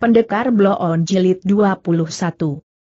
Pendekar Bloon Jilid 21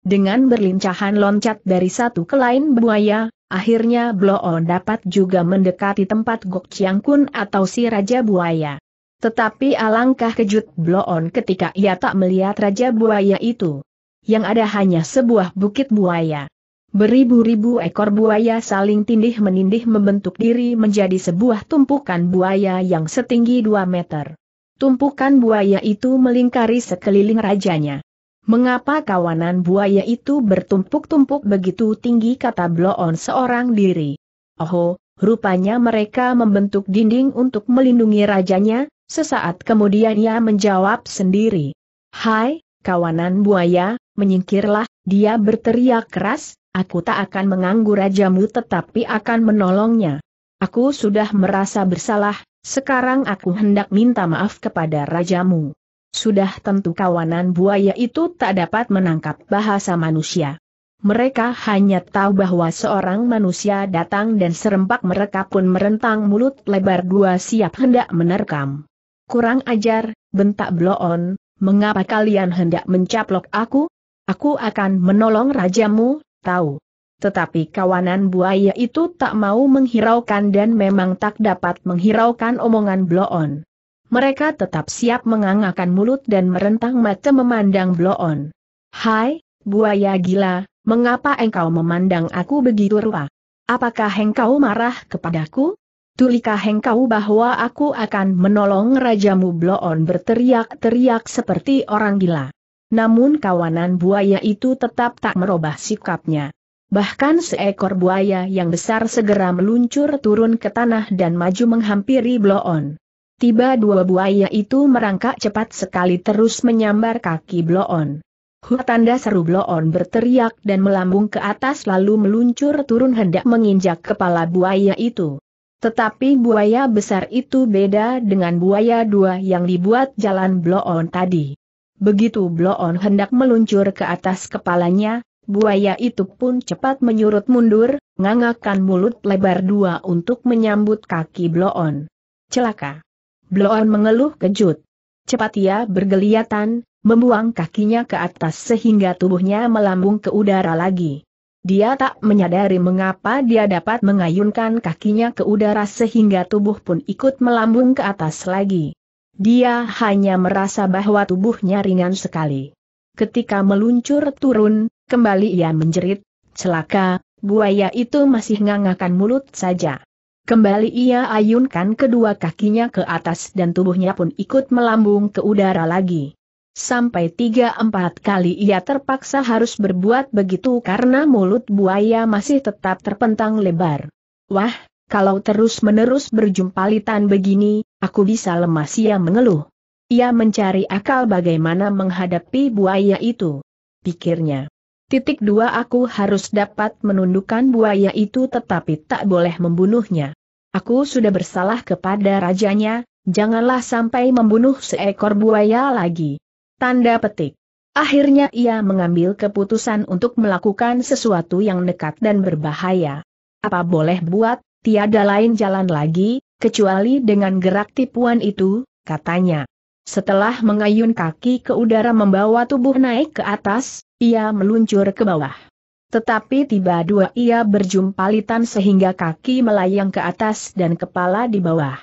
Dengan berlincahan loncat dari satu ke lain buaya, akhirnya Bloon dapat juga mendekati tempat Gok Chiang Kun atau si Raja Buaya. Tetapi alangkah kejut Bloon ketika ia tak melihat Raja Buaya itu. Yang ada hanya sebuah bukit buaya. Beribu-ribu ekor buaya saling tindih menindih membentuk diri menjadi sebuah tumpukan buaya yang setinggi 2 meter. Tumpukan buaya itu melingkari sekeliling rajanya. Mengapa kawanan buaya itu bertumpuk-tumpuk begitu tinggi kata Bloon seorang diri? Oho, rupanya mereka membentuk dinding untuk melindungi rajanya, sesaat kemudian ia menjawab sendiri. Hai, kawanan buaya, menyingkirlah, dia berteriak keras, aku tak akan menganggur rajamu tetapi akan menolongnya. Aku sudah merasa bersalah, sekarang aku hendak minta maaf kepada rajamu. Sudah tentu kawanan buaya itu tak dapat menangkap bahasa manusia. Mereka hanya tahu bahwa seorang manusia datang dan serempak mereka pun merentang mulut lebar dua siap hendak menerkam. Kurang ajar, bentak Bloon, mengapa kalian hendak mencaplok aku? Aku akan menolong rajamu, tahu tetapi kawanan buaya itu tak mau menghiraukan dan memang tak dapat menghiraukan omongan Bloon. Mereka tetap siap mengangakan mulut dan merentang mata memandang Bloon. Hai, buaya gila, mengapa engkau memandang aku begitu rupa? Apakah engkau marah kepadaku? Tulikah engkau bahwa aku akan menolong Rajamu Bloon berteriak-teriak seperti orang gila. Namun kawanan buaya itu tetap tak merubah sikapnya. Bahkan seekor buaya yang besar segera meluncur turun ke tanah dan maju menghampiri Bloon. Tiba dua buaya itu merangkak cepat sekali terus menyambar kaki Bloon. Huh tanda seru Bloon berteriak dan melambung ke atas lalu meluncur turun hendak menginjak kepala buaya itu. Tetapi buaya besar itu beda dengan buaya dua yang dibuat jalan Bloon tadi. Begitu Bloon hendak meluncur ke atas kepalanya, buaya itu pun cepat menyurut mundur, ngangakan mulut lebar dua untuk menyambut kaki Bloon. Celaka! Bloon mengeluh kejut. Cepat ia bergeliatan, membuang kakinya ke atas sehingga tubuhnya melambung ke udara lagi. Dia tak menyadari mengapa dia dapat mengayunkan kakinya ke udara sehingga tubuh pun ikut melambung ke atas lagi. Dia hanya merasa bahwa tubuhnya ringan sekali. Ketika meluncur turun, Kembali ia menjerit, celaka, buaya itu masih ngangakan mulut saja. Kembali ia ayunkan kedua kakinya ke atas dan tubuhnya pun ikut melambung ke udara lagi. Sampai tiga empat kali ia terpaksa harus berbuat begitu karena mulut buaya masih tetap terpentang lebar. Wah, kalau terus-menerus berjumpalitan begini, aku bisa lemas ia mengeluh. Ia mencari akal bagaimana menghadapi buaya itu. Pikirnya. Titik dua aku harus dapat menundukkan buaya itu tetapi tak boleh membunuhnya. Aku sudah bersalah kepada rajanya, janganlah sampai membunuh seekor buaya lagi. Tanda petik. Akhirnya ia mengambil keputusan untuk melakukan sesuatu yang nekat dan berbahaya. Apa boleh buat, tiada lain jalan lagi, kecuali dengan gerak tipuan itu, katanya. Setelah mengayun kaki ke udara membawa tubuh naik ke atas, ia meluncur ke bawah. Tetapi tiba dua ia berjumpa litan sehingga kaki melayang ke atas dan kepala di bawah.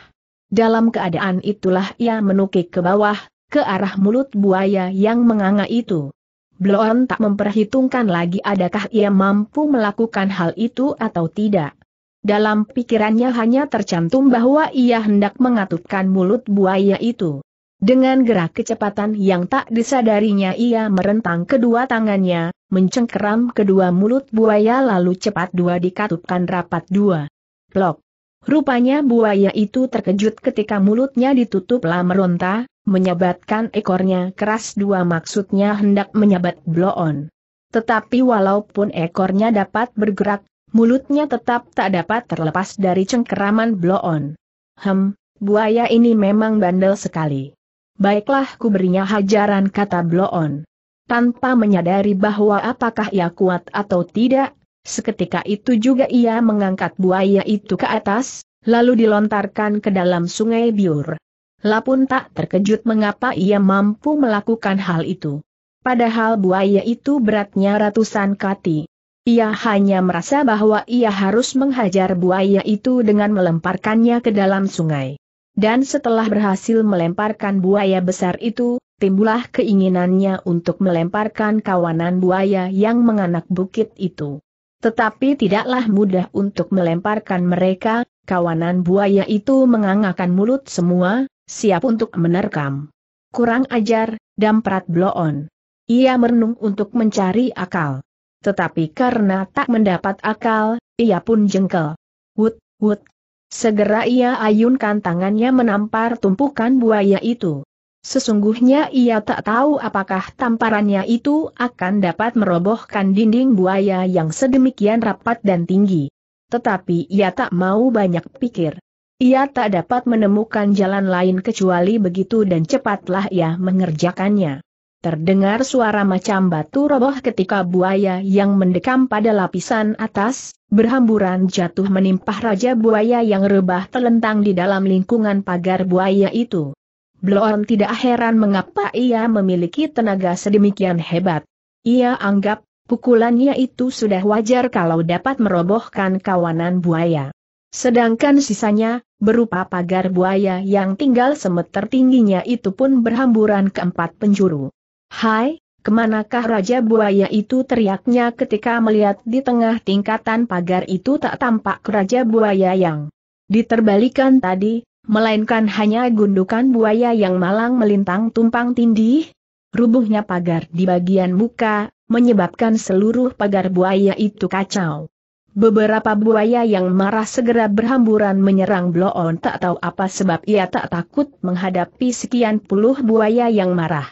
Dalam keadaan itulah ia menukik ke bawah, ke arah mulut buaya yang menganga itu. Bloon tak memperhitungkan lagi adakah ia mampu melakukan hal itu atau tidak. Dalam pikirannya hanya tercantum bahwa ia hendak mengatupkan mulut buaya itu. Dengan gerak kecepatan yang tak disadarinya ia merentang kedua tangannya, mencengkeram kedua mulut buaya lalu cepat dua dikatupkan rapat dua. Plok. Rupanya buaya itu terkejut ketika mulutnya ditutuplah meronta, menyabatkan ekornya keras dua maksudnya hendak menyabat bloon. Tetapi walaupun ekornya dapat bergerak, mulutnya tetap tak dapat terlepas dari cengkeraman bloon. Hem, buaya ini memang bandel sekali. Baiklah ku berinya hajaran kata Bloon. Tanpa menyadari bahwa apakah ia kuat atau tidak, seketika itu juga ia mengangkat buaya itu ke atas, lalu dilontarkan ke dalam sungai Biur. Lapun tak terkejut mengapa ia mampu melakukan hal itu. Padahal buaya itu beratnya ratusan kati. Ia hanya merasa bahwa ia harus menghajar buaya itu dengan melemparkannya ke dalam sungai. Dan setelah berhasil melemparkan buaya besar itu, timbulah keinginannya untuk melemparkan kawanan buaya yang menganak bukit itu. Tetapi tidaklah mudah untuk melemparkan mereka, kawanan buaya itu mengangakan mulut semua, siap untuk menerkam. Kurang ajar, damprat bloon. Ia merenung untuk mencari akal. Tetapi karena tak mendapat akal, ia pun jengkel. Wut, wut, Segera ia ayunkan tangannya menampar tumpukan buaya itu. Sesungguhnya ia tak tahu apakah tamparannya itu akan dapat merobohkan dinding buaya yang sedemikian rapat dan tinggi. Tetapi ia tak mau banyak pikir. Ia tak dapat menemukan jalan lain kecuali begitu dan cepatlah ia mengerjakannya. Terdengar suara macam batu roboh ketika buaya yang mendekam pada lapisan atas, berhamburan jatuh menimpah raja buaya yang rebah telentang di dalam lingkungan pagar buaya itu. Bloon tidak heran mengapa ia memiliki tenaga sedemikian hebat. Ia anggap, pukulannya itu sudah wajar kalau dapat merobohkan kawanan buaya. Sedangkan sisanya, berupa pagar buaya yang tinggal semeter tingginya itu pun berhamburan ke empat penjuru. Hai, kemanakah Raja Buaya itu teriaknya ketika melihat di tengah tingkatan pagar itu tak tampak Raja Buaya yang diterbalikan tadi, melainkan hanya gundukan buaya yang malang melintang tumpang tindih. Rubuhnya pagar di bagian muka, menyebabkan seluruh pagar buaya itu kacau. Beberapa buaya yang marah segera berhamburan menyerang Bloon tak tahu apa sebab ia tak takut menghadapi sekian puluh buaya yang marah.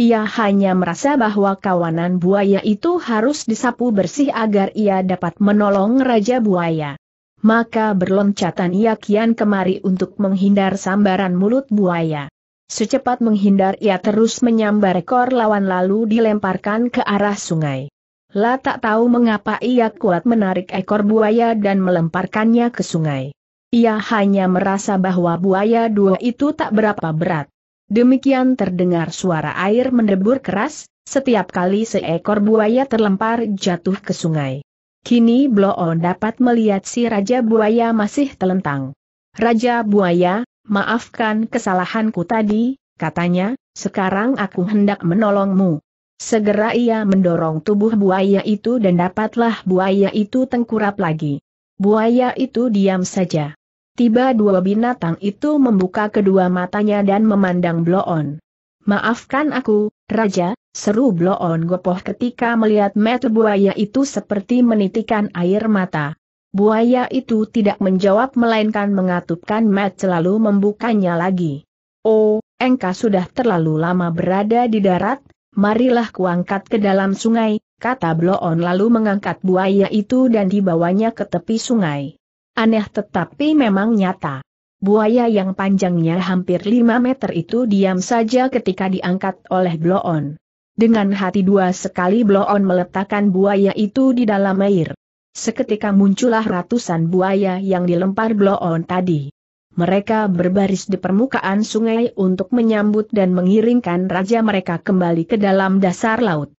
Ia hanya merasa bahwa kawanan buaya itu harus disapu bersih agar ia dapat menolong Raja Buaya. Maka berloncatan ia kian kemari untuk menghindar sambaran mulut buaya. Secepat menghindar ia terus menyambar ekor lawan lalu dilemparkan ke arah sungai. Lah tak tahu mengapa ia kuat menarik ekor buaya dan melemparkannya ke sungai. Ia hanya merasa bahwa buaya dua itu tak berapa berat. Demikian terdengar suara air mendebur keras, setiap kali seekor buaya terlempar jatuh ke sungai. Kini Bloon dapat melihat si Raja Buaya masih telentang. Raja Buaya, maafkan kesalahanku tadi, katanya, sekarang aku hendak menolongmu. Segera ia mendorong tubuh buaya itu dan dapatlah buaya itu tengkurap lagi. Buaya itu diam saja. Tiba dua binatang itu membuka kedua matanya dan memandang Bloon. Maafkan aku, Raja, seru Bloon gopoh ketika melihat mata buaya itu seperti menitikan air mata. Buaya itu tidak menjawab melainkan mengatupkan Matt selalu membukanya lagi. Oh, engkau sudah terlalu lama berada di darat, marilah kuangkat ke dalam sungai, kata Bloon lalu mengangkat buaya itu dan dibawanya ke tepi sungai. Aneh tetapi memang nyata. Buaya yang panjangnya hampir 5 meter itu diam saja ketika diangkat oleh bloon. Dengan hati dua sekali bloon meletakkan buaya itu di dalam air. Seketika muncullah ratusan buaya yang dilempar bloon tadi. Mereka berbaris di permukaan sungai untuk menyambut dan mengiringkan raja mereka kembali ke dalam dasar laut.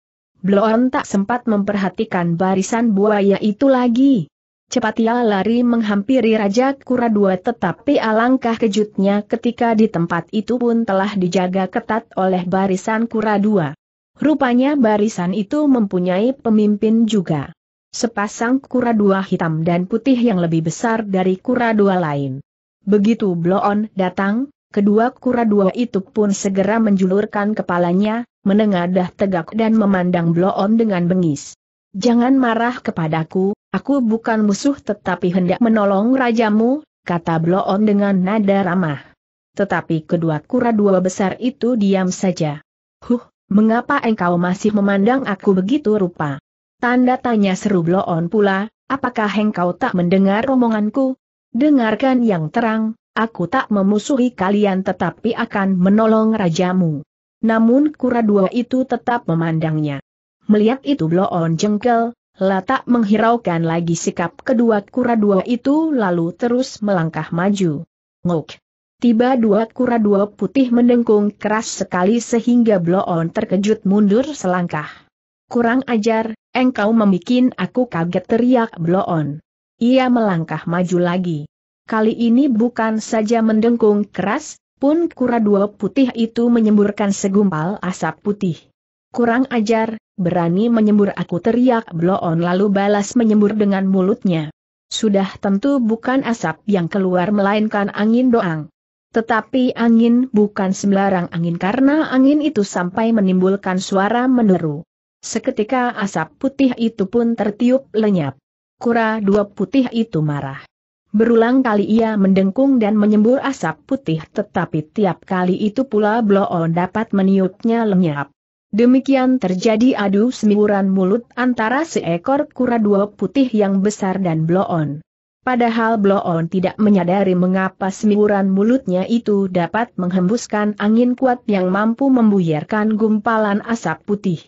Bloon tak sempat memperhatikan barisan buaya itu lagi. Cepat ia lari menghampiri Raja Kura dua, tetapi alangkah kejutnya ketika di tempat itu pun telah dijaga ketat oleh barisan Kura dua. Rupanya barisan itu mempunyai pemimpin juga. Sepasang Kura dua hitam dan putih yang lebih besar dari Kura dua lain. Begitu Bloon datang, kedua Kura dua itu pun segera menjulurkan kepalanya, menengadah tegak dan memandang Bloon dengan bengis. Jangan marah kepadaku, Aku bukan musuh tetapi hendak menolong rajamu, kata Bloon dengan nada ramah. Tetapi kedua kura dua besar itu diam saja. Huh, mengapa engkau masih memandang aku begitu rupa? Tanda tanya seru Bloon pula, apakah engkau tak mendengar omonganku? Dengarkan yang terang, aku tak memusuhi kalian tetapi akan menolong rajamu. Namun kura dua itu tetap memandangnya. Melihat itu Bloon jengkel, Latak menghiraukan lagi sikap kedua kura dua itu lalu terus melangkah maju. Ngok. Tiba dua kura dua putih mendengkung keras sekali sehingga Bloon terkejut mundur selangkah. Kurang ajar, engkau memikin aku kaget teriak Bloon. Ia melangkah maju lagi. Kali ini bukan saja mendengkung keras, pun kura dua putih itu menyemburkan segumpal asap putih. Kurang ajar, berani menyembur aku teriak Bloon lalu balas menyembur dengan mulutnya. Sudah tentu bukan asap yang keluar melainkan angin doang. Tetapi angin bukan sembarang angin karena angin itu sampai menimbulkan suara meneru. Seketika asap putih itu pun tertiup lenyap. Kura dua putih itu marah. Berulang kali ia mendengkung dan menyembur asap putih tetapi tiap kali itu pula Bloon dapat meniupnya lenyap. Demikian terjadi adu semburan mulut antara seekor kura dua putih yang besar dan bloon. Padahal bloon tidak menyadari mengapa semburan mulutnya itu dapat menghembuskan angin kuat yang mampu membuyarkan gumpalan asap putih.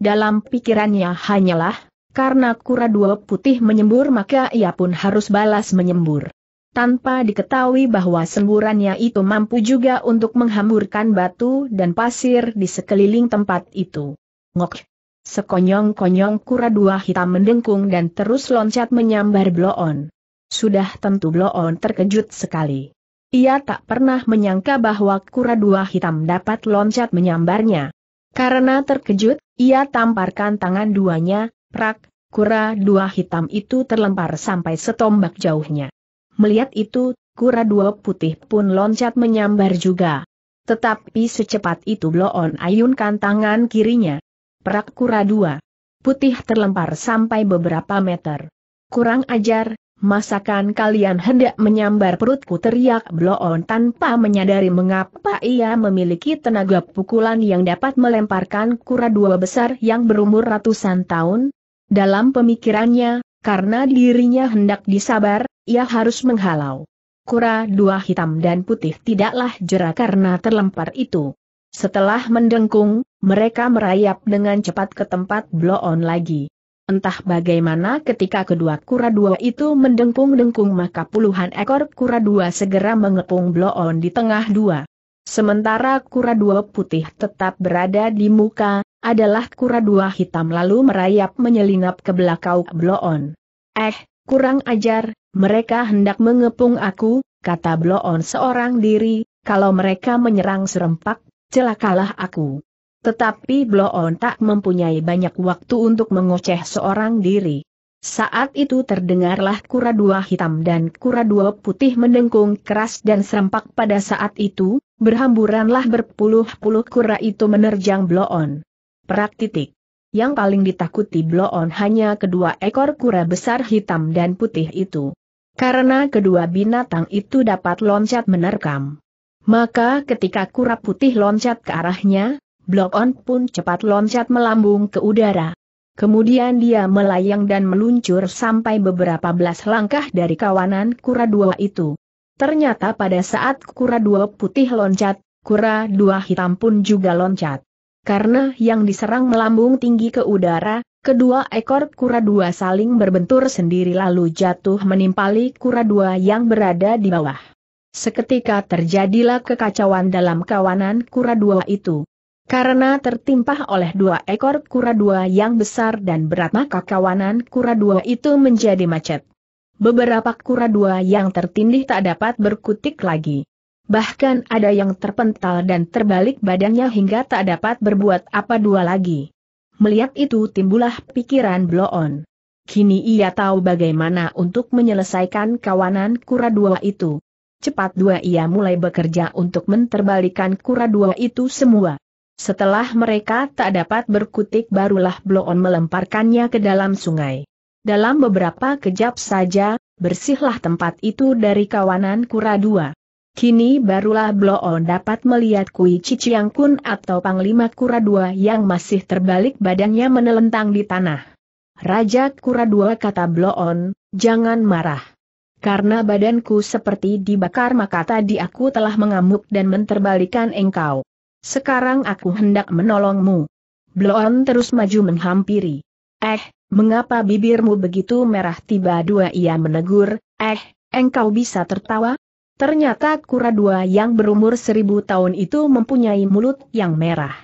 Dalam pikirannya hanyalah, karena kura dua putih menyembur maka ia pun harus balas menyembur tanpa diketahui bahwa semburannya itu mampu juga untuk menghamburkan batu dan pasir di sekeliling tempat itu. Ngok! Sekonyong-konyong kura dua hitam mendengkung dan terus loncat menyambar bloon. Sudah tentu bloon terkejut sekali. Ia tak pernah menyangka bahwa kura dua hitam dapat loncat menyambarnya. Karena terkejut, ia tamparkan tangan duanya, prak, kura dua hitam itu terlempar sampai setombak jauhnya. Melihat itu, kura dua putih pun loncat menyambar juga. Tetapi secepat itu Bloon ayunkan tangan kirinya. Perak kura dua. Putih terlempar sampai beberapa meter. Kurang ajar, masakan kalian hendak menyambar perutku teriak Bloon tanpa menyadari mengapa ia memiliki tenaga pukulan yang dapat melemparkan kura dua besar yang berumur ratusan tahun. Dalam pemikirannya, karena dirinya hendak disabar, ia harus menghalau. Kura dua hitam dan putih tidaklah jera karena terlempar itu. Setelah mendengkung, mereka merayap dengan cepat ke tempat bloon lagi. Entah bagaimana ketika kedua kura dua itu mendengkung-dengkung maka puluhan ekor kura dua segera mengepung bloon di tengah dua. Sementara kura dua putih tetap berada di muka, adalah kura dua hitam lalu merayap menyelinap ke belakang Bloon. Eh, kurang ajar, mereka hendak mengepung aku, kata Bloon seorang diri, kalau mereka menyerang serempak, celakalah aku. Tetapi Bloon tak mempunyai banyak waktu untuk mengoceh seorang diri. Saat itu terdengarlah kura dua hitam dan kura dua putih mendengkung keras dan serempak pada saat itu, berhamburanlah berpuluh-puluh kura itu menerjang bloon. Perak titik. Yang paling ditakuti bloon hanya kedua ekor kura besar hitam dan putih itu. Karena kedua binatang itu dapat loncat menerkam. Maka ketika kura putih loncat ke arahnya, bloon pun cepat loncat melambung ke udara. Kemudian dia melayang dan meluncur sampai beberapa belas langkah dari kawanan kura dua itu. Ternyata pada saat kura dua putih loncat, kura dua hitam pun juga loncat. Karena yang diserang melambung tinggi ke udara, kedua ekor kura dua saling berbentur sendiri lalu jatuh menimpali kura dua yang berada di bawah. Seketika terjadilah kekacauan dalam kawanan kura dua itu. Karena tertimpah oleh dua ekor kura dua yang besar dan berat maka kawanan kura dua itu menjadi macet. Beberapa kura dua yang tertindih tak dapat berkutik lagi. Bahkan ada yang terpental dan terbalik badannya hingga tak dapat berbuat apa dua lagi. Melihat itu timbullah pikiran bloon. Kini ia tahu bagaimana untuk menyelesaikan kawanan kura dua itu. Cepat dua ia mulai bekerja untuk menterbalikan kura dua itu semua. Setelah mereka tak dapat berkutik barulah Bloon melemparkannya ke dalam sungai. Dalam beberapa kejap saja, bersihlah tempat itu dari kawanan kura dua. Kini barulah Bloon dapat melihat Kui Ciciang Kun atau Panglima Kura Dua yang masih terbalik badannya menelentang di tanah. Raja Kura Dua kata Bloon, jangan marah. Karena badanku seperti dibakar maka tadi aku telah mengamuk dan menterbalikan engkau. Sekarang aku hendak menolongmu. Bloon terus maju menghampiri. Eh, mengapa bibirmu begitu merah tiba dua ia menegur, eh, engkau bisa tertawa? Ternyata kura dua yang berumur seribu tahun itu mempunyai mulut yang merah.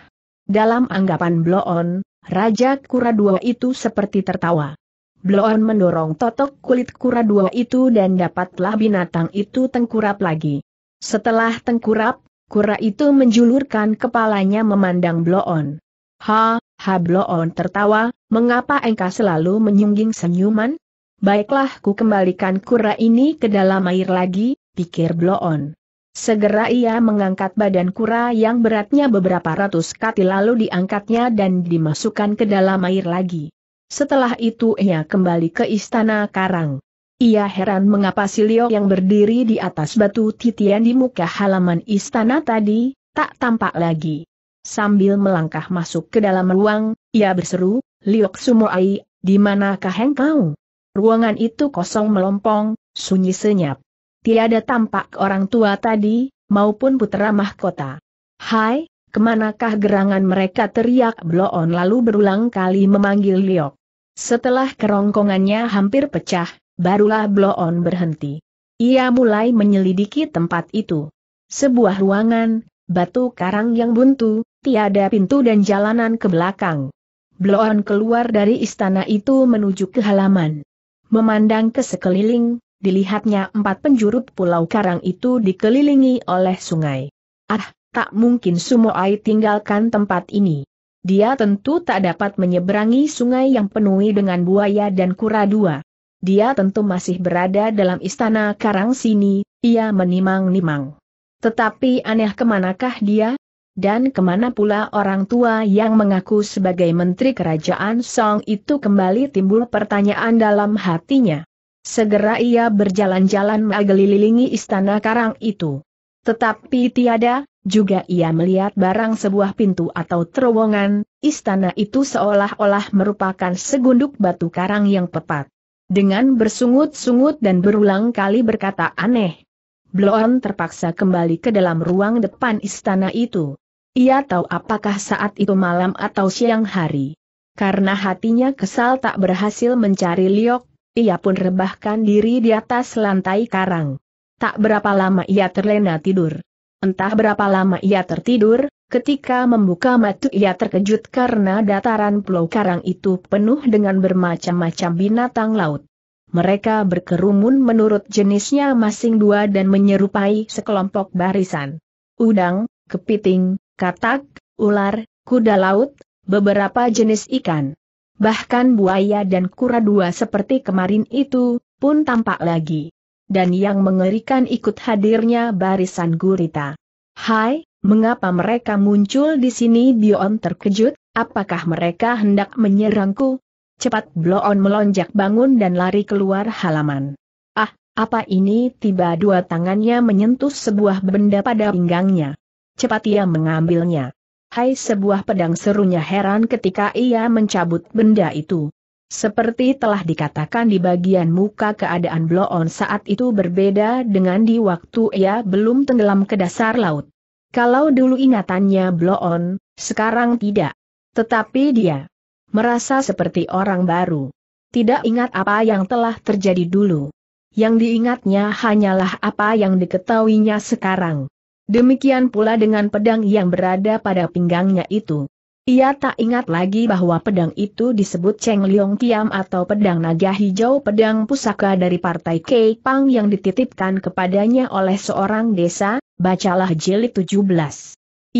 Dalam anggapan Bloon, Raja kura dua itu seperti tertawa. Bloon mendorong totok kulit kura dua itu dan dapatlah binatang itu tengkurap lagi. Setelah tengkurap, Kura itu menjulurkan kepalanya memandang Bloon. Ha, ha Bloon tertawa, mengapa engkau selalu menyungging senyuman? Baiklah ku kembalikan kura ini ke dalam air lagi, pikir Bloon. Segera ia mengangkat badan kura yang beratnya beberapa ratus kati lalu diangkatnya dan dimasukkan ke dalam air lagi. Setelah itu ia kembali ke istana Karang. Ia heran mengapa Silio yang berdiri di atas batu titian di muka halaman istana tadi, tak tampak lagi. Sambil melangkah masuk ke dalam ruang, ia berseru, Liok Sumoai, di manakah engkau? Ruangan itu kosong melompong, sunyi senyap. Tiada tampak orang tua tadi, maupun putera mahkota. Hai, kemanakah gerangan mereka teriak Bloon lalu berulang kali memanggil Liok. Setelah kerongkongannya hampir pecah, Barulah Bloon berhenti. Ia mulai menyelidiki tempat itu. Sebuah ruangan, batu karang yang buntu, tiada pintu dan jalanan ke belakang. Bloon keluar dari istana itu menuju ke halaman. Memandang ke sekeliling, dilihatnya empat penjuru pulau karang itu dikelilingi oleh sungai. Ah, tak mungkin Sumoai tinggalkan tempat ini. Dia tentu tak dapat menyeberangi sungai yang penuhi dengan buaya dan kura dua. Dia tentu masih berada dalam istana karang sini, ia menimang-nimang. Tetapi aneh kemanakah dia? Dan kemana pula orang tua yang mengaku sebagai menteri kerajaan Song itu kembali timbul pertanyaan dalam hatinya. Segera ia berjalan-jalan mengelilingi istana karang itu. Tetapi tiada, juga ia melihat barang sebuah pintu atau terowongan, istana itu seolah-olah merupakan segunduk batu karang yang pepat. Dengan bersungut-sungut dan berulang kali berkata aneh. Bloon terpaksa kembali ke dalam ruang depan istana itu. Ia tahu apakah saat itu malam atau siang hari. Karena hatinya kesal tak berhasil mencari Liok, ia pun rebahkan diri di atas lantai karang. Tak berapa lama ia terlena tidur. Entah berapa lama ia tertidur, ketika membuka mata ia terkejut karena dataran pulau karang itu penuh dengan bermacam-macam binatang laut. Mereka berkerumun menurut jenisnya masing dua dan menyerupai sekelompok barisan. Udang, kepiting, katak, ular, kuda laut, beberapa jenis ikan. Bahkan buaya dan kura dua seperti kemarin itu, pun tampak lagi dan yang mengerikan ikut hadirnya barisan gurita. Hai, mengapa mereka muncul di sini? Bion terkejut, apakah mereka hendak menyerangku? Cepat Bloon melonjak bangun dan lari keluar halaman. Ah, apa ini? Tiba dua tangannya menyentuh sebuah benda pada pinggangnya. Cepat ia mengambilnya. Hai sebuah pedang serunya heran ketika ia mencabut benda itu. Seperti telah dikatakan di bagian muka keadaan Bloon saat itu berbeda dengan di waktu ia belum tenggelam ke dasar laut. Kalau dulu ingatannya Bloon, sekarang tidak. Tetapi dia merasa seperti orang baru. Tidak ingat apa yang telah terjadi dulu. Yang diingatnya hanyalah apa yang diketahuinya sekarang. Demikian pula dengan pedang yang berada pada pinggangnya itu. Ia tak ingat lagi bahwa pedang itu disebut Cheng Liong Tiam atau pedang naga hijau pedang pusaka dari partai Kei Pang yang dititipkan kepadanya oleh seorang desa, bacalah jilid 17.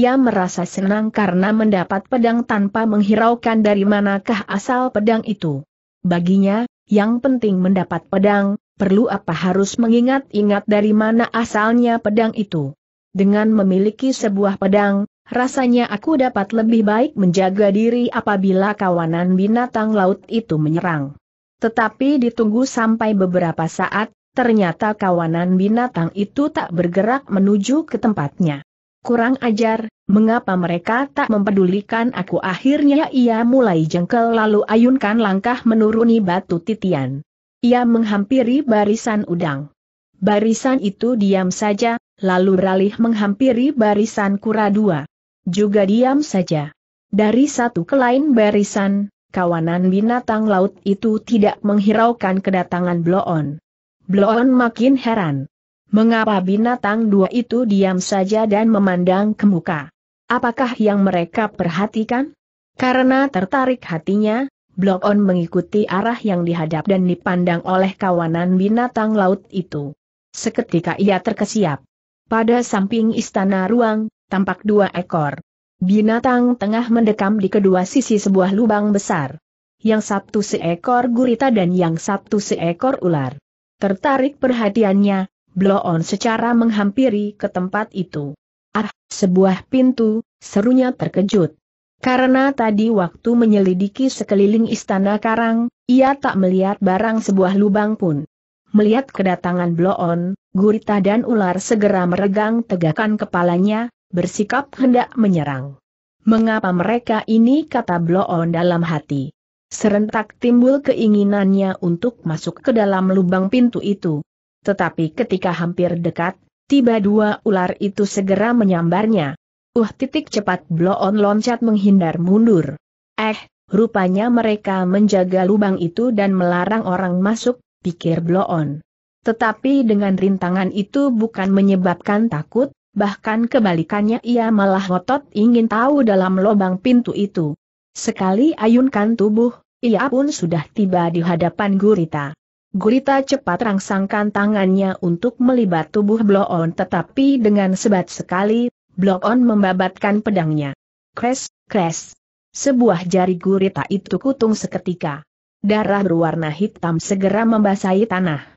Ia merasa senang karena mendapat pedang tanpa menghiraukan dari manakah asal pedang itu. Baginya, yang penting mendapat pedang, perlu apa harus mengingat-ingat dari mana asalnya pedang itu. Dengan memiliki sebuah pedang, Rasanya aku dapat lebih baik menjaga diri apabila kawanan binatang laut itu menyerang. Tetapi ditunggu sampai beberapa saat, ternyata kawanan binatang itu tak bergerak menuju ke tempatnya. Kurang ajar, mengapa mereka tak mempedulikan aku akhirnya ia mulai jengkel lalu ayunkan langkah menuruni batu titian. Ia menghampiri barisan udang. Barisan itu diam saja, lalu ralih menghampiri barisan kura dua juga diam saja. Dari satu ke lain barisan, kawanan binatang laut itu tidak menghiraukan kedatangan Bloon. Bloon makin heran. Mengapa binatang dua itu diam saja dan memandang ke muka? Apakah yang mereka perhatikan? Karena tertarik hatinya, Bloon mengikuti arah yang dihadap dan dipandang oleh kawanan binatang laut itu. Seketika ia terkesiap. Pada samping istana ruang, tampak dua ekor. Binatang tengah mendekam di kedua sisi sebuah lubang besar. Yang satu seekor gurita dan yang satu seekor ular. Tertarik perhatiannya, Bloon secara menghampiri ke tempat itu. Ah, sebuah pintu, serunya terkejut. Karena tadi waktu menyelidiki sekeliling istana karang, ia tak melihat barang sebuah lubang pun. Melihat kedatangan Bloon, Gurita dan ular segera meregang tegakan kepalanya, bersikap hendak menyerang. Mengapa mereka ini kata Bloon dalam hati? Serentak timbul keinginannya untuk masuk ke dalam lubang pintu itu. Tetapi ketika hampir dekat, tiba dua ular itu segera menyambarnya. Uh titik cepat Bloon loncat menghindar mundur. Eh, rupanya mereka menjaga lubang itu dan melarang orang masuk, pikir Bloon. Tetapi dengan rintangan itu bukan menyebabkan takut, bahkan kebalikannya ia malah ngotot ingin tahu dalam lubang pintu itu. Sekali ayunkan tubuh, ia pun sudah tiba di hadapan gurita. Gurita cepat rangsangkan tangannya untuk melibat tubuh Bloon tetapi dengan sebat sekali, Bloon membabatkan pedangnya. Kres, kres. Sebuah jari gurita itu kutung seketika. Darah berwarna hitam segera membasahi tanah.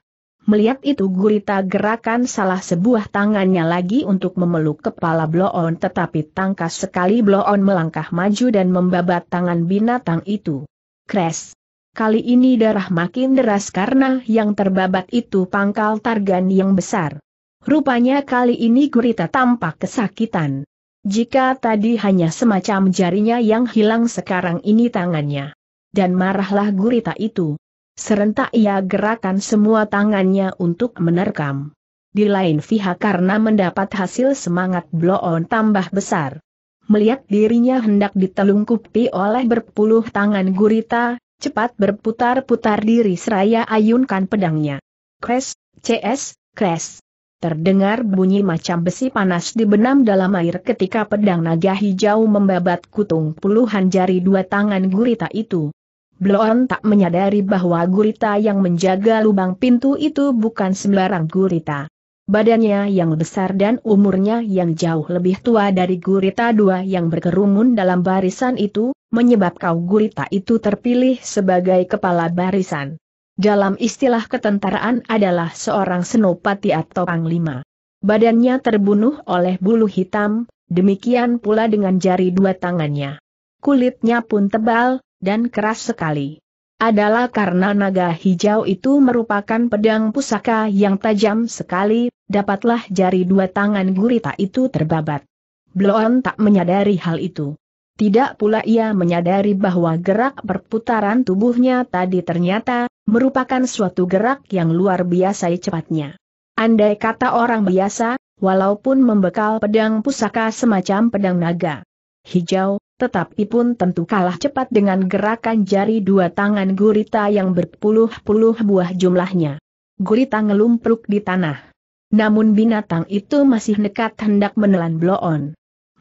Melihat itu gurita gerakan salah sebuah tangannya lagi untuk memeluk kepala Bloon tetapi tangkas sekali Bloon melangkah maju dan membabat tangan binatang itu. Kres! Kali ini darah makin deras karena yang terbabat itu pangkal targan yang besar. Rupanya kali ini gurita tampak kesakitan. Jika tadi hanya semacam jarinya yang hilang sekarang ini tangannya. Dan marahlah gurita itu. Serentak ia gerakan semua tangannya untuk menerkam. Di lain pihak karena mendapat hasil semangat bloon tambah besar. Melihat dirinya hendak ditelungkupi oleh berpuluh tangan gurita, cepat berputar-putar diri seraya ayunkan pedangnya. Crash, CS, crash. Terdengar bunyi macam besi panas dibenam dalam air ketika pedang naga hijau membabat kutung puluhan jari dua tangan gurita itu. Bloon tak menyadari bahwa gurita yang menjaga lubang pintu itu bukan sembarang gurita. Badannya yang besar dan umurnya yang jauh lebih tua dari gurita dua yang berkerumun dalam barisan itu, menyebabkan gurita itu terpilih sebagai kepala barisan. Dalam istilah ketentaraan adalah seorang senopati atau panglima. Badannya terbunuh oleh bulu hitam, demikian pula dengan jari dua tangannya. Kulitnya pun tebal, dan keras sekali. Adalah karena naga hijau itu merupakan pedang pusaka yang tajam sekali, dapatlah jari dua tangan gurita itu terbabat. Bloon tak menyadari hal itu. Tidak pula ia menyadari bahwa gerak perputaran tubuhnya tadi ternyata merupakan suatu gerak yang luar biasa cepatnya. Andai kata orang biasa, walaupun membekal pedang pusaka semacam pedang naga hijau, tetapi pun tentu kalah cepat dengan gerakan jari dua tangan gurita yang berpuluh-puluh buah jumlahnya. Gurita ngelumpruk di tanah. Namun binatang itu masih nekat hendak menelan bloon.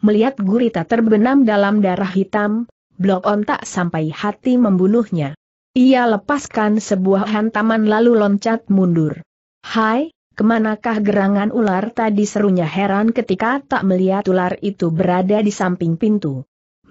Melihat gurita terbenam dalam darah hitam, bloon tak sampai hati membunuhnya. Ia lepaskan sebuah hantaman lalu loncat mundur. Hai, Kemanakah gerangan ular tadi serunya heran ketika tak melihat ular itu berada di samping pintu.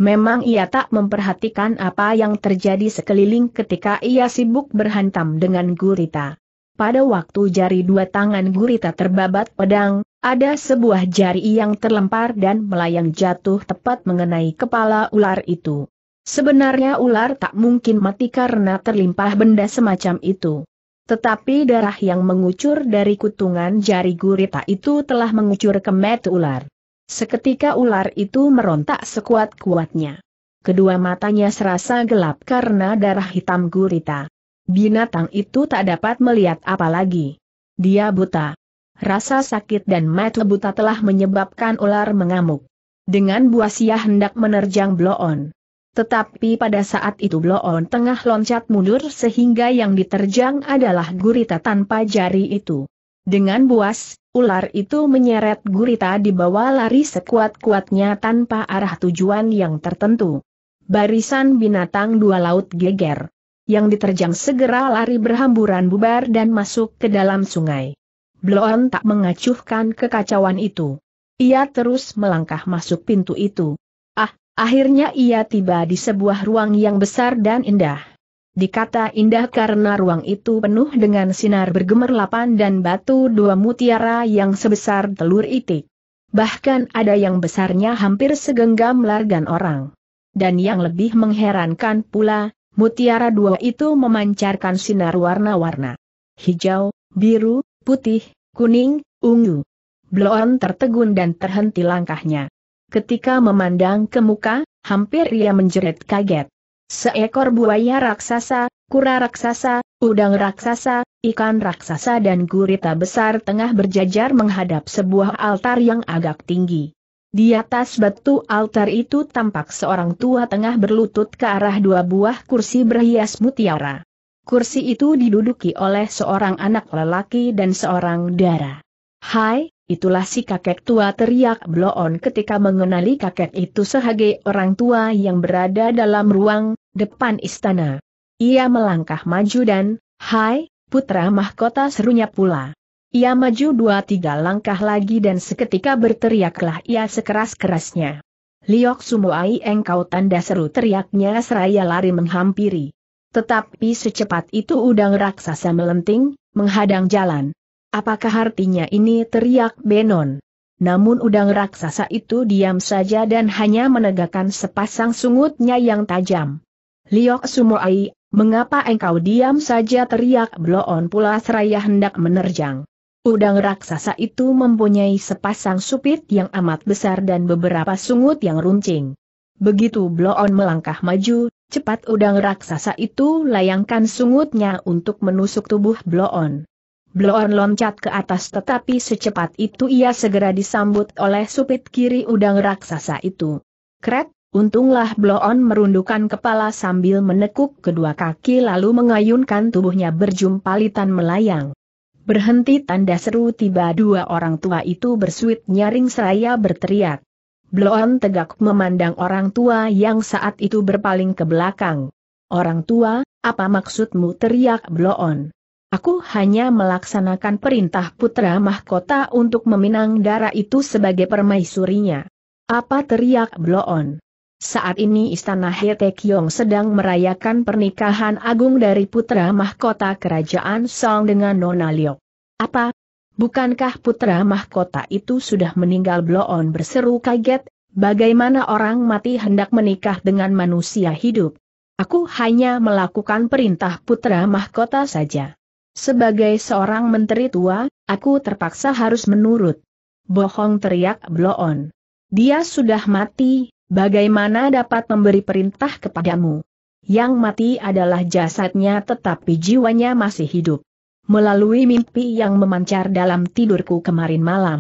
Memang ia tak memperhatikan apa yang terjadi sekeliling ketika ia sibuk berhantam dengan gurita. Pada waktu jari dua tangan gurita terbabat pedang, ada sebuah jari yang terlempar dan melayang jatuh tepat mengenai kepala ular itu. Sebenarnya ular tak mungkin mati karena terlimpah benda semacam itu. Tetapi darah yang mengucur dari kutungan jari gurita itu telah mengucur ke mata ular. Seketika ular itu merontak sekuat-kuatnya. Kedua matanya serasa gelap karena darah hitam gurita. Binatang itu tak dapat melihat apa lagi. Dia buta. Rasa sakit dan mata buta telah menyebabkan ular mengamuk. Dengan buas ia hendak menerjang bloon. Tetapi pada saat itu Bloon tengah loncat mundur sehingga yang diterjang adalah gurita tanpa jari itu. Dengan buas, ular itu menyeret gurita di bawah lari sekuat-kuatnya tanpa arah tujuan yang tertentu. Barisan binatang dua laut geger. Yang diterjang segera lari berhamburan bubar dan masuk ke dalam sungai. Bloon tak mengacuhkan kekacauan itu. Ia terus melangkah masuk pintu itu. Ah, akhirnya ia tiba di sebuah ruang yang besar dan indah dikata indah karena ruang itu penuh dengan sinar bergemerlapan dan batu dua mutiara yang sebesar telur itik. Bahkan ada yang besarnya hampir segenggam largan orang. Dan yang lebih mengherankan pula, mutiara dua itu memancarkan sinar warna-warna. Hijau, biru, putih, kuning, ungu. Bloon tertegun dan terhenti langkahnya. Ketika memandang ke muka, hampir ia menjerit kaget. Seekor buaya raksasa, kura raksasa, udang raksasa, ikan raksasa dan gurita besar tengah berjajar menghadap sebuah altar yang agak tinggi. Di atas batu altar itu tampak seorang tua tengah berlutut ke arah dua buah kursi berhias mutiara. Kursi itu diduduki oleh seorang anak lelaki dan seorang dara. Hai, Itulah si kakek tua teriak Bloon ketika mengenali kakek itu sebagai orang tua yang berada dalam ruang, depan istana. Ia melangkah maju dan, Hai, putra mahkota serunya pula. Ia maju dua tiga langkah lagi dan seketika berteriaklah ia sekeras-kerasnya. Liok sumuai engkau tanda seru teriaknya seraya lari menghampiri. Tetapi secepat itu udang raksasa melenting, menghadang jalan. Apakah artinya ini teriak Benon? Namun udang raksasa itu diam saja dan hanya menegakkan sepasang sungutnya yang tajam. Liok Sumoai, mengapa engkau diam saja teriak Bloon pula seraya hendak menerjang. Udang raksasa itu mempunyai sepasang supit yang amat besar dan beberapa sungut yang runcing. Begitu Bloon melangkah maju, cepat udang raksasa itu layangkan sungutnya untuk menusuk tubuh Bloon. Bloon loncat ke atas tetapi secepat itu ia segera disambut oleh supit kiri udang raksasa itu. Kret, untunglah Bloon merundukkan kepala sambil menekuk kedua kaki lalu mengayunkan tubuhnya berjumpalitan melayang. Berhenti tanda seru tiba dua orang tua itu bersuit nyaring seraya berteriak. Bloon tegak memandang orang tua yang saat itu berpaling ke belakang. Orang tua, apa maksudmu teriak Bloon? Aku hanya melaksanakan perintah putra mahkota untuk meminang darah itu sebagai permaisurinya. Apa teriak Bloon? Saat ini istana Hetekyong sedang merayakan pernikahan agung dari putra mahkota kerajaan Song dengan Nona Liok. Apa? Bukankah putra mahkota itu sudah meninggal Bloon berseru kaget, bagaimana orang mati hendak menikah dengan manusia hidup? Aku hanya melakukan perintah putra mahkota saja. Sebagai seorang menteri tua, aku terpaksa harus menurut. Bohong teriak Bloon. Dia sudah mati, bagaimana dapat memberi perintah kepadamu? Yang mati adalah jasadnya tetapi jiwanya masih hidup. Melalui mimpi yang memancar dalam tidurku kemarin malam.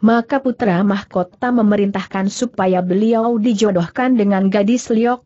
Maka putra mahkota memerintahkan supaya beliau dijodohkan dengan gadis liok,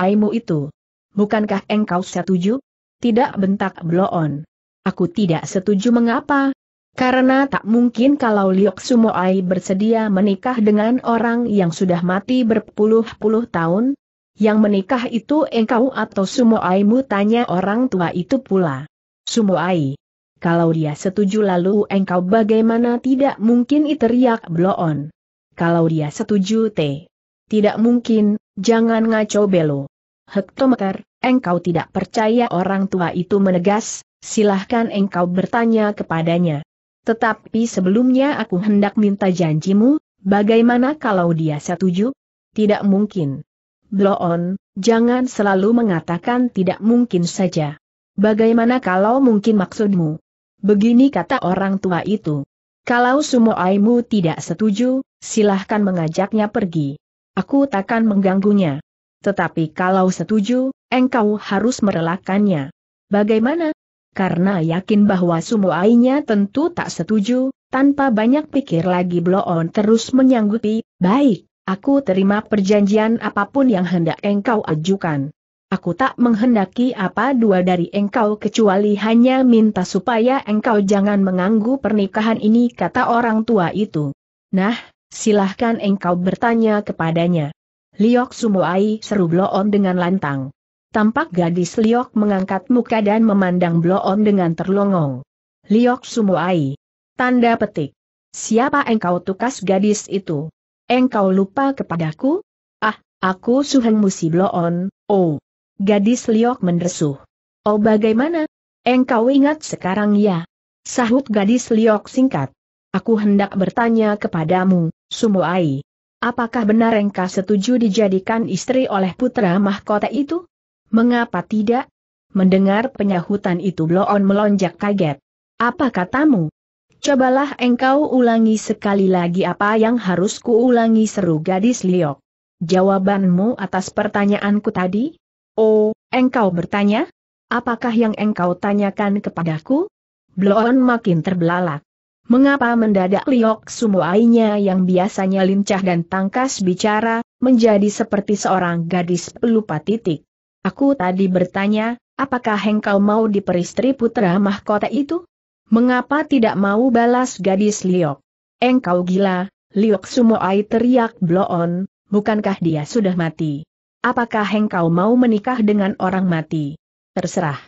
Aimu itu. Bukankah engkau setuju? Tidak bentak Bloon. Aku tidak setuju mengapa. Karena tak mungkin kalau Liok Sumoai bersedia menikah dengan orang yang sudah mati berpuluh-puluh tahun, yang menikah itu engkau atau Sumoaimu tanya orang tua itu pula. Sumoai. Kalau dia setuju lalu engkau bagaimana tidak mungkin iteriak bloon. Kalau dia setuju T. Tidak mungkin, jangan ngaco belo. Hektometer, engkau tidak percaya orang tua itu menegas, silahkan engkau bertanya kepadanya. Tetapi sebelumnya aku hendak minta janjimu, bagaimana kalau dia setuju? Tidak mungkin. Bloon, jangan selalu mengatakan tidak mungkin saja. Bagaimana kalau mungkin maksudmu? Begini kata orang tua itu. Kalau semua aimu tidak setuju, silahkan mengajaknya pergi. Aku takkan mengganggunya. Tetapi kalau setuju, engkau harus merelakannya. Bagaimana? karena yakin bahwa Sumoainya tentu tak setuju, tanpa banyak pikir lagi Bloon terus menyanggupi, baik, aku terima perjanjian apapun yang hendak engkau ajukan. Aku tak menghendaki apa dua dari engkau kecuali hanya minta supaya engkau jangan menganggu pernikahan ini kata orang tua itu. Nah, silahkan engkau bertanya kepadanya. Liok Sumoai seru Bloon dengan lantang. Tampak gadis Liok mengangkat muka dan memandang Bloon dengan terlongong. Liok Sumuai. Tanda petik. Siapa engkau tukas gadis itu? Engkau lupa kepadaku? Ah, aku suheng musi Bloon, oh. Gadis Liok mendesuh. Oh bagaimana? Engkau ingat sekarang ya? Sahut gadis Liok singkat. Aku hendak bertanya kepadamu, Sumuai. Apakah benar engkau setuju dijadikan istri oleh putra mahkota itu? Mengapa tidak? Mendengar penyahutan itu Bloon melonjak kaget. Apa katamu? Cobalah engkau ulangi sekali lagi apa yang harus kuulangi seru gadis Liok. Jawabanmu atas pertanyaanku tadi? Oh, engkau bertanya? Apakah yang engkau tanyakan kepadaku? Bloon makin terbelalak. Mengapa mendadak Liok Sumuainya yang biasanya lincah dan tangkas bicara, menjadi seperti seorang gadis pelupa titik? Aku tadi bertanya, apakah engkau mau diperistri putra mahkota itu? Mengapa tidak mau balas gadis Liok? Engkau gila, Liok Sumoai teriak bloon, bukankah dia sudah mati? Apakah engkau mau menikah dengan orang mati? Terserah.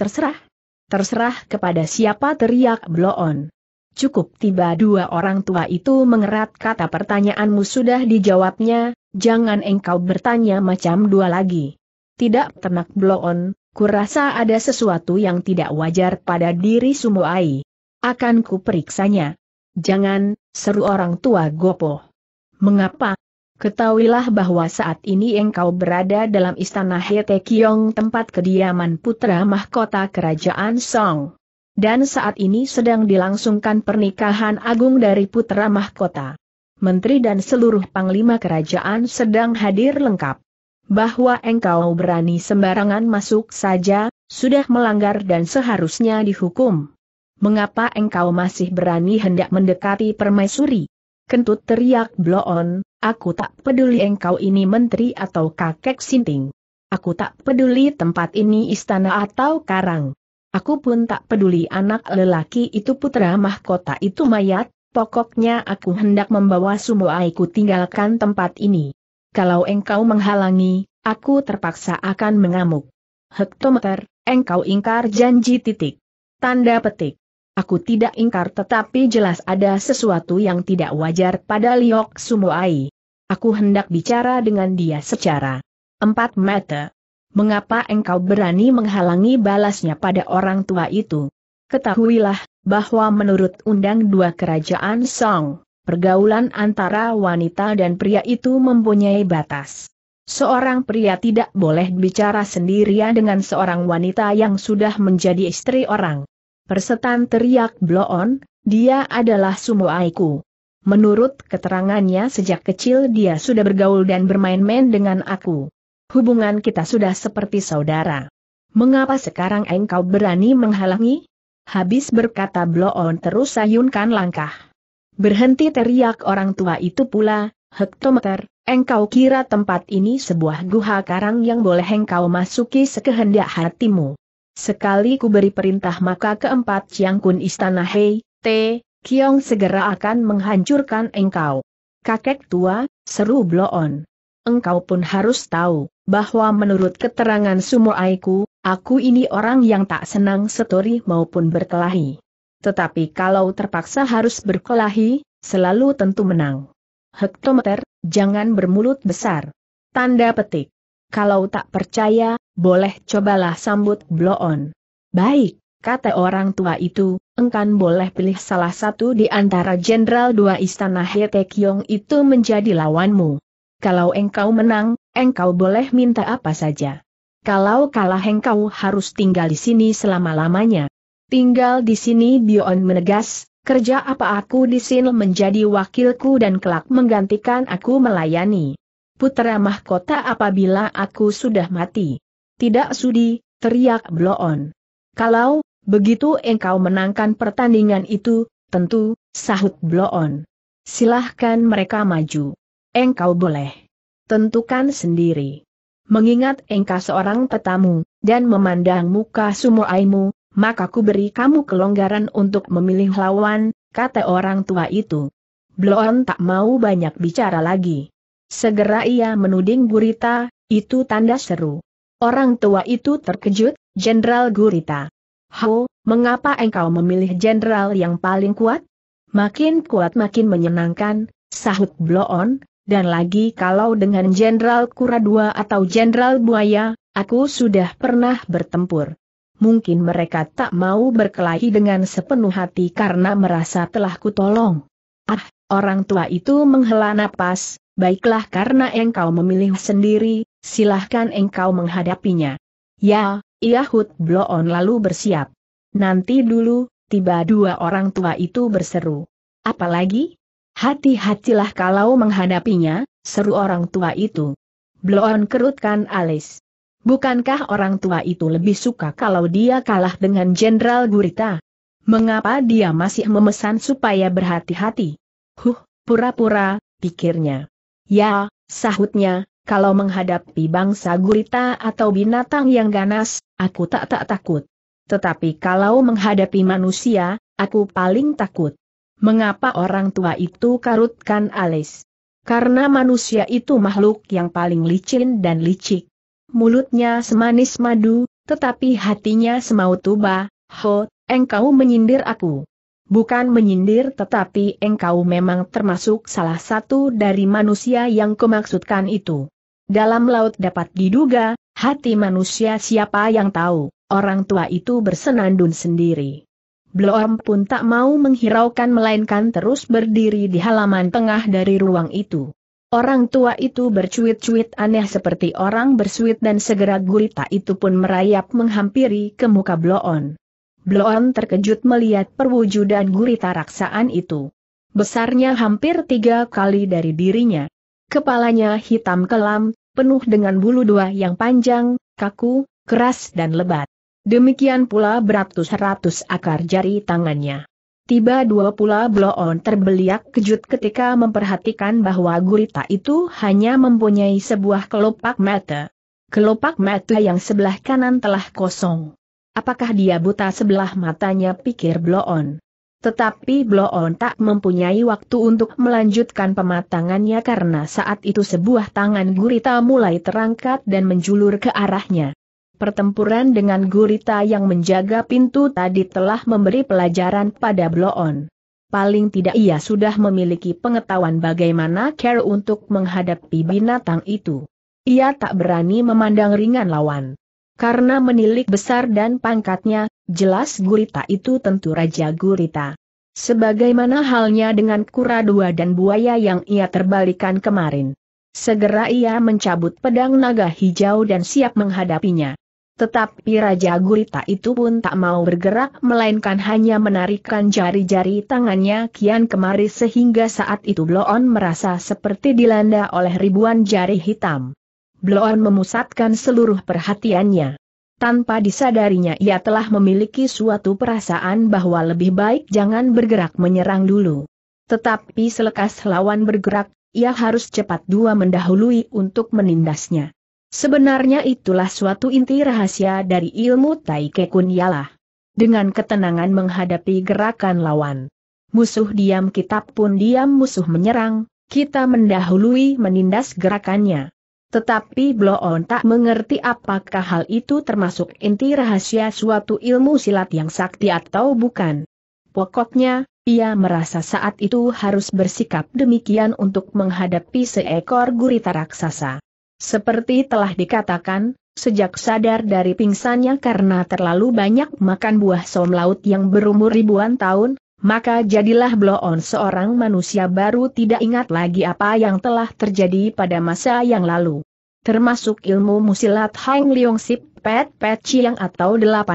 Terserah? Terserah kepada siapa teriak bloon. Cukup tiba dua orang tua itu mengerat kata pertanyaanmu sudah dijawabnya, jangan engkau bertanya macam dua lagi tidak ternak bloon, kurasa ada sesuatu yang tidak wajar pada diri Sumoai. Akan ku periksanya. Jangan, seru orang tua Gopo. Mengapa? Ketahuilah bahwa saat ini engkau berada dalam istana Kiong tempat kediaman putra mahkota kerajaan Song. Dan saat ini sedang dilangsungkan pernikahan agung dari putra mahkota. Menteri dan seluruh panglima kerajaan sedang hadir lengkap bahwa engkau berani sembarangan masuk saja, sudah melanggar dan seharusnya dihukum. Mengapa engkau masih berani hendak mendekati permaisuri? Kentut teriak Bloon, aku tak peduli engkau ini menteri atau kakek sinting. Aku tak peduli tempat ini istana atau karang. Aku pun tak peduli anak lelaki itu putra mahkota itu mayat, pokoknya aku hendak membawa semua aku tinggalkan tempat ini kalau engkau menghalangi, aku terpaksa akan mengamuk. Hektometer, engkau ingkar janji titik. Tanda petik. Aku tidak ingkar tetapi jelas ada sesuatu yang tidak wajar pada Liok Sumoai. Aku hendak bicara dengan dia secara empat meter. Mengapa engkau berani menghalangi balasnya pada orang tua itu? Ketahuilah, bahwa menurut undang dua kerajaan Song, pergaulan antara wanita dan pria itu mempunyai batas. Seorang pria tidak boleh bicara sendirian dengan seorang wanita yang sudah menjadi istri orang. Persetan teriak bloon, dia adalah sumoaiku. Menurut keterangannya sejak kecil dia sudah bergaul dan bermain-main dengan aku. Hubungan kita sudah seperti saudara. Mengapa sekarang engkau berani menghalangi? Habis berkata Bloon terus sayunkan langkah. Berhenti teriak orang tua itu pula, hektometer, engkau kira tempat ini sebuah guha karang yang boleh engkau masuki sekehendak hatimu. Sekali ku beri perintah maka keempat Chiang Kun istana Hei, T, Kiong segera akan menghancurkan engkau. Kakek tua, seru Bloon. Engkau pun harus tahu, bahwa menurut keterangan sumo aiku, aku ini orang yang tak senang setori maupun berkelahi. Tetapi kalau terpaksa harus berkelahi, selalu tentu menang. Hektometer, jangan bermulut besar. Tanda petik. Kalau tak percaya, boleh cobalah sambut bloon. Baik, kata orang tua itu, engkan boleh pilih salah satu di antara jenderal dua istana Hetekyong itu menjadi lawanmu. Kalau engkau menang, engkau boleh minta apa saja. Kalau kalah engkau harus tinggal di sini selama-lamanya. Tinggal di sini Bion menegas, kerja apa aku di sini menjadi wakilku dan kelak menggantikan aku melayani. Putera mahkota apabila aku sudah mati. Tidak sudi, teriak Bloon. Kalau, begitu engkau menangkan pertandingan itu, tentu, sahut Bloon. Silahkan mereka maju. Engkau boleh. Tentukan sendiri. Mengingat engkau seorang tetamu, dan memandang muka sumuaimu, maka ku beri kamu kelonggaran untuk memilih lawan, kata orang tua itu. Bloon tak mau banyak bicara lagi. Segera ia menuding Gurita, itu tanda seru. Orang tua itu terkejut, Jenderal Gurita. Ho, mengapa engkau memilih jenderal yang paling kuat? Makin kuat makin menyenangkan, sahut Bloon, dan lagi kalau dengan Jenderal Kura II atau Jenderal Buaya, aku sudah pernah bertempur mungkin mereka tak mau berkelahi dengan sepenuh hati karena merasa telah kutolong. Ah, orang tua itu menghela napas, baiklah karena engkau memilih sendiri, silahkan engkau menghadapinya. Ya, ia hut bloon lalu bersiap. Nanti dulu, tiba dua orang tua itu berseru. Apalagi? Hati-hatilah kalau menghadapinya, seru orang tua itu. Bloon kerutkan alis. Bukankah orang tua itu lebih suka kalau dia kalah dengan Jenderal Gurita? Mengapa dia masih memesan supaya berhati-hati? Huh, pura-pura, pikirnya. Ya, sahutnya, kalau menghadapi bangsa Gurita atau binatang yang ganas, aku tak tak takut. Tetapi kalau menghadapi manusia, aku paling takut. Mengapa orang tua itu karutkan alis? Karena manusia itu makhluk yang paling licin dan licik mulutnya semanis madu, tetapi hatinya semau tuba, ho, engkau menyindir aku. Bukan menyindir tetapi engkau memang termasuk salah satu dari manusia yang kumaksudkan itu. Dalam laut dapat diduga, hati manusia siapa yang tahu, orang tua itu bersenandung sendiri. Bloom pun tak mau menghiraukan melainkan terus berdiri di halaman tengah dari ruang itu. Orang tua itu bercuit-cuit aneh seperti orang bersuit dan segera gurita itu pun merayap menghampiri ke muka Bloon. Bloon terkejut melihat perwujudan gurita raksaan itu. Besarnya hampir tiga kali dari dirinya. Kepalanya hitam kelam, penuh dengan bulu dua yang panjang, kaku, keras dan lebat. Demikian pula beratus-ratus akar jari tangannya. Tiba dua pula Bloon terbeliak kejut ketika memperhatikan bahwa gurita itu hanya mempunyai sebuah kelopak mata. Kelopak mata yang sebelah kanan telah kosong. Apakah dia buta sebelah matanya pikir Bloon? Tetapi Bloon tak mempunyai waktu untuk melanjutkan pematangannya karena saat itu sebuah tangan gurita mulai terangkat dan menjulur ke arahnya. Pertempuran dengan gurita yang menjaga pintu tadi telah memberi pelajaran pada Bloon. Paling tidak ia sudah memiliki pengetahuan bagaimana care untuk menghadapi binatang itu. Ia tak berani memandang ringan lawan. Karena menilik besar dan pangkatnya, jelas gurita itu tentu Raja Gurita. Sebagaimana halnya dengan kura dua dan buaya yang ia terbalikan kemarin. Segera ia mencabut pedang naga hijau dan siap menghadapinya. Tetapi Raja Gurita itu pun tak mau bergerak melainkan hanya menarikkan jari-jari tangannya kian kemari sehingga saat itu Bloon merasa seperti dilanda oleh ribuan jari hitam. Bloon memusatkan seluruh perhatiannya. Tanpa disadarinya ia telah memiliki suatu perasaan bahwa lebih baik jangan bergerak menyerang dulu. Tetapi selekas lawan bergerak, ia harus cepat dua mendahului untuk menindasnya. Sebenarnya itulah suatu inti rahasia dari ilmu Tai Kekun Yalah. Dengan ketenangan menghadapi gerakan lawan. Musuh diam kita pun diam musuh menyerang, kita mendahului menindas gerakannya. Tetapi Bloon tak mengerti apakah hal itu termasuk inti rahasia suatu ilmu silat yang sakti atau bukan. Pokoknya, ia merasa saat itu harus bersikap demikian untuk menghadapi seekor gurita raksasa. Seperti telah dikatakan, sejak sadar dari pingsannya karena terlalu banyak makan buah som laut yang berumur ribuan tahun, maka jadilah Bloon seorang manusia baru tidak ingat lagi apa yang telah terjadi pada masa yang lalu. Termasuk ilmu musilat Hang Leong Sip Pet Pet Chiang atau 18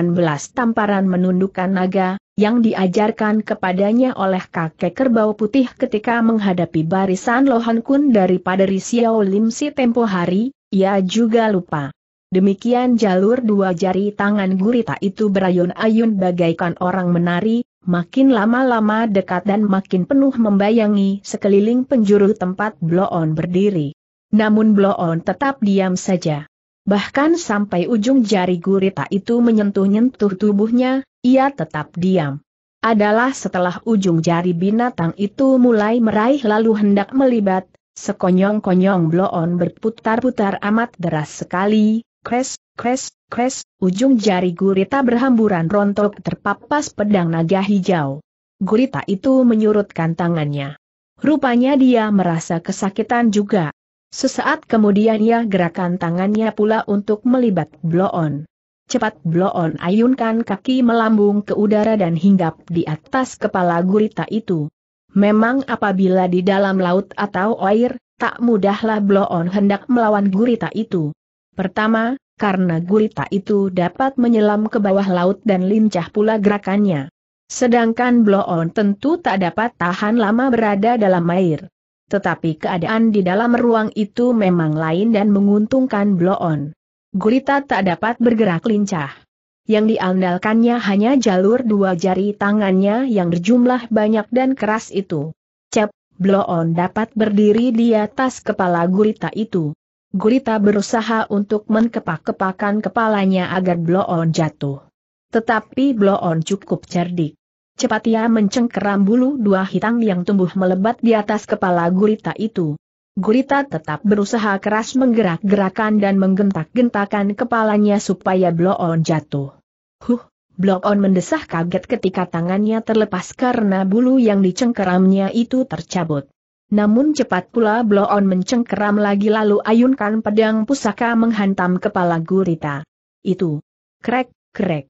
tamparan menundukkan naga, yang diajarkan kepadanya oleh kakek kerbau putih ketika menghadapi barisan Lohan Kun dari Padri Xiao Lim Si tempo hari, ia juga lupa. Demikian jalur dua jari tangan gurita itu berayun-ayun bagaikan orang menari, makin lama-lama dekat dan makin penuh membayangi sekeliling penjuru tempat Bloon berdiri. Namun Bloon tetap diam saja bahkan sampai ujung jari gurita itu menyentuh-nyentuh tubuhnya, ia tetap diam. Adalah setelah ujung jari binatang itu mulai meraih lalu hendak melibat, sekonyong-konyong bloon berputar-putar amat deras sekali, kres, kres, kres, ujung jari gurita berhamburan rontok terpapas pedang naga hijau. Gurita itu menyurutkan tangannya. Rupanya dia merasa kesakitan juga, Sesaat kemudian ia gerakan tangannya pula untuk melibat Bloon. Cepat Bloon ayunkan kaki melambung ke udara dan hinggap di atas kepala gurita itu. Memang apabila di dalam laut atau air, tak mudahlah Bloon hendak melawan gurita itu. Pertama, karena gurita itu dapat menyelam ke bawah laut dan lincah pula gerakannya. Sedangkan Bloon tentu tak dapat tahan lama berada dalam air. Tetapi keadaan di dalam ruang itu memang lain dan menguntungkan Bloon. Gurita tak dapat bergerak lincah. Yang diandalkannya hanya jalur dua jari tangannya yang berjumlah banyak dan keras itu. Cep, Bloon dapat berdiri di atas kepala gurita itu. Gurita berusaha untuk mengkepak-kepakan kepalanya agar Bloon jatuh. Tetapi Bloon cukup cerdik. Cepat ia mencengkeram bulu dua hitam yang tumbuh melebat di atas kepala gurita itu. Gurita tetap berusaha keras menggerak-gerakan dan menggentak-gentakan kepalanya supaya bloon jatuh. Huh, bloon mendesah kaget ketika tangannya terlepas karena bulu yang dicengkeramnya itu tercabut. Namun cepat pula bloon mencengkeram lagi lalu ayunkan pedang pusaka menghantam kepala gurita. Itu. Krek, krek.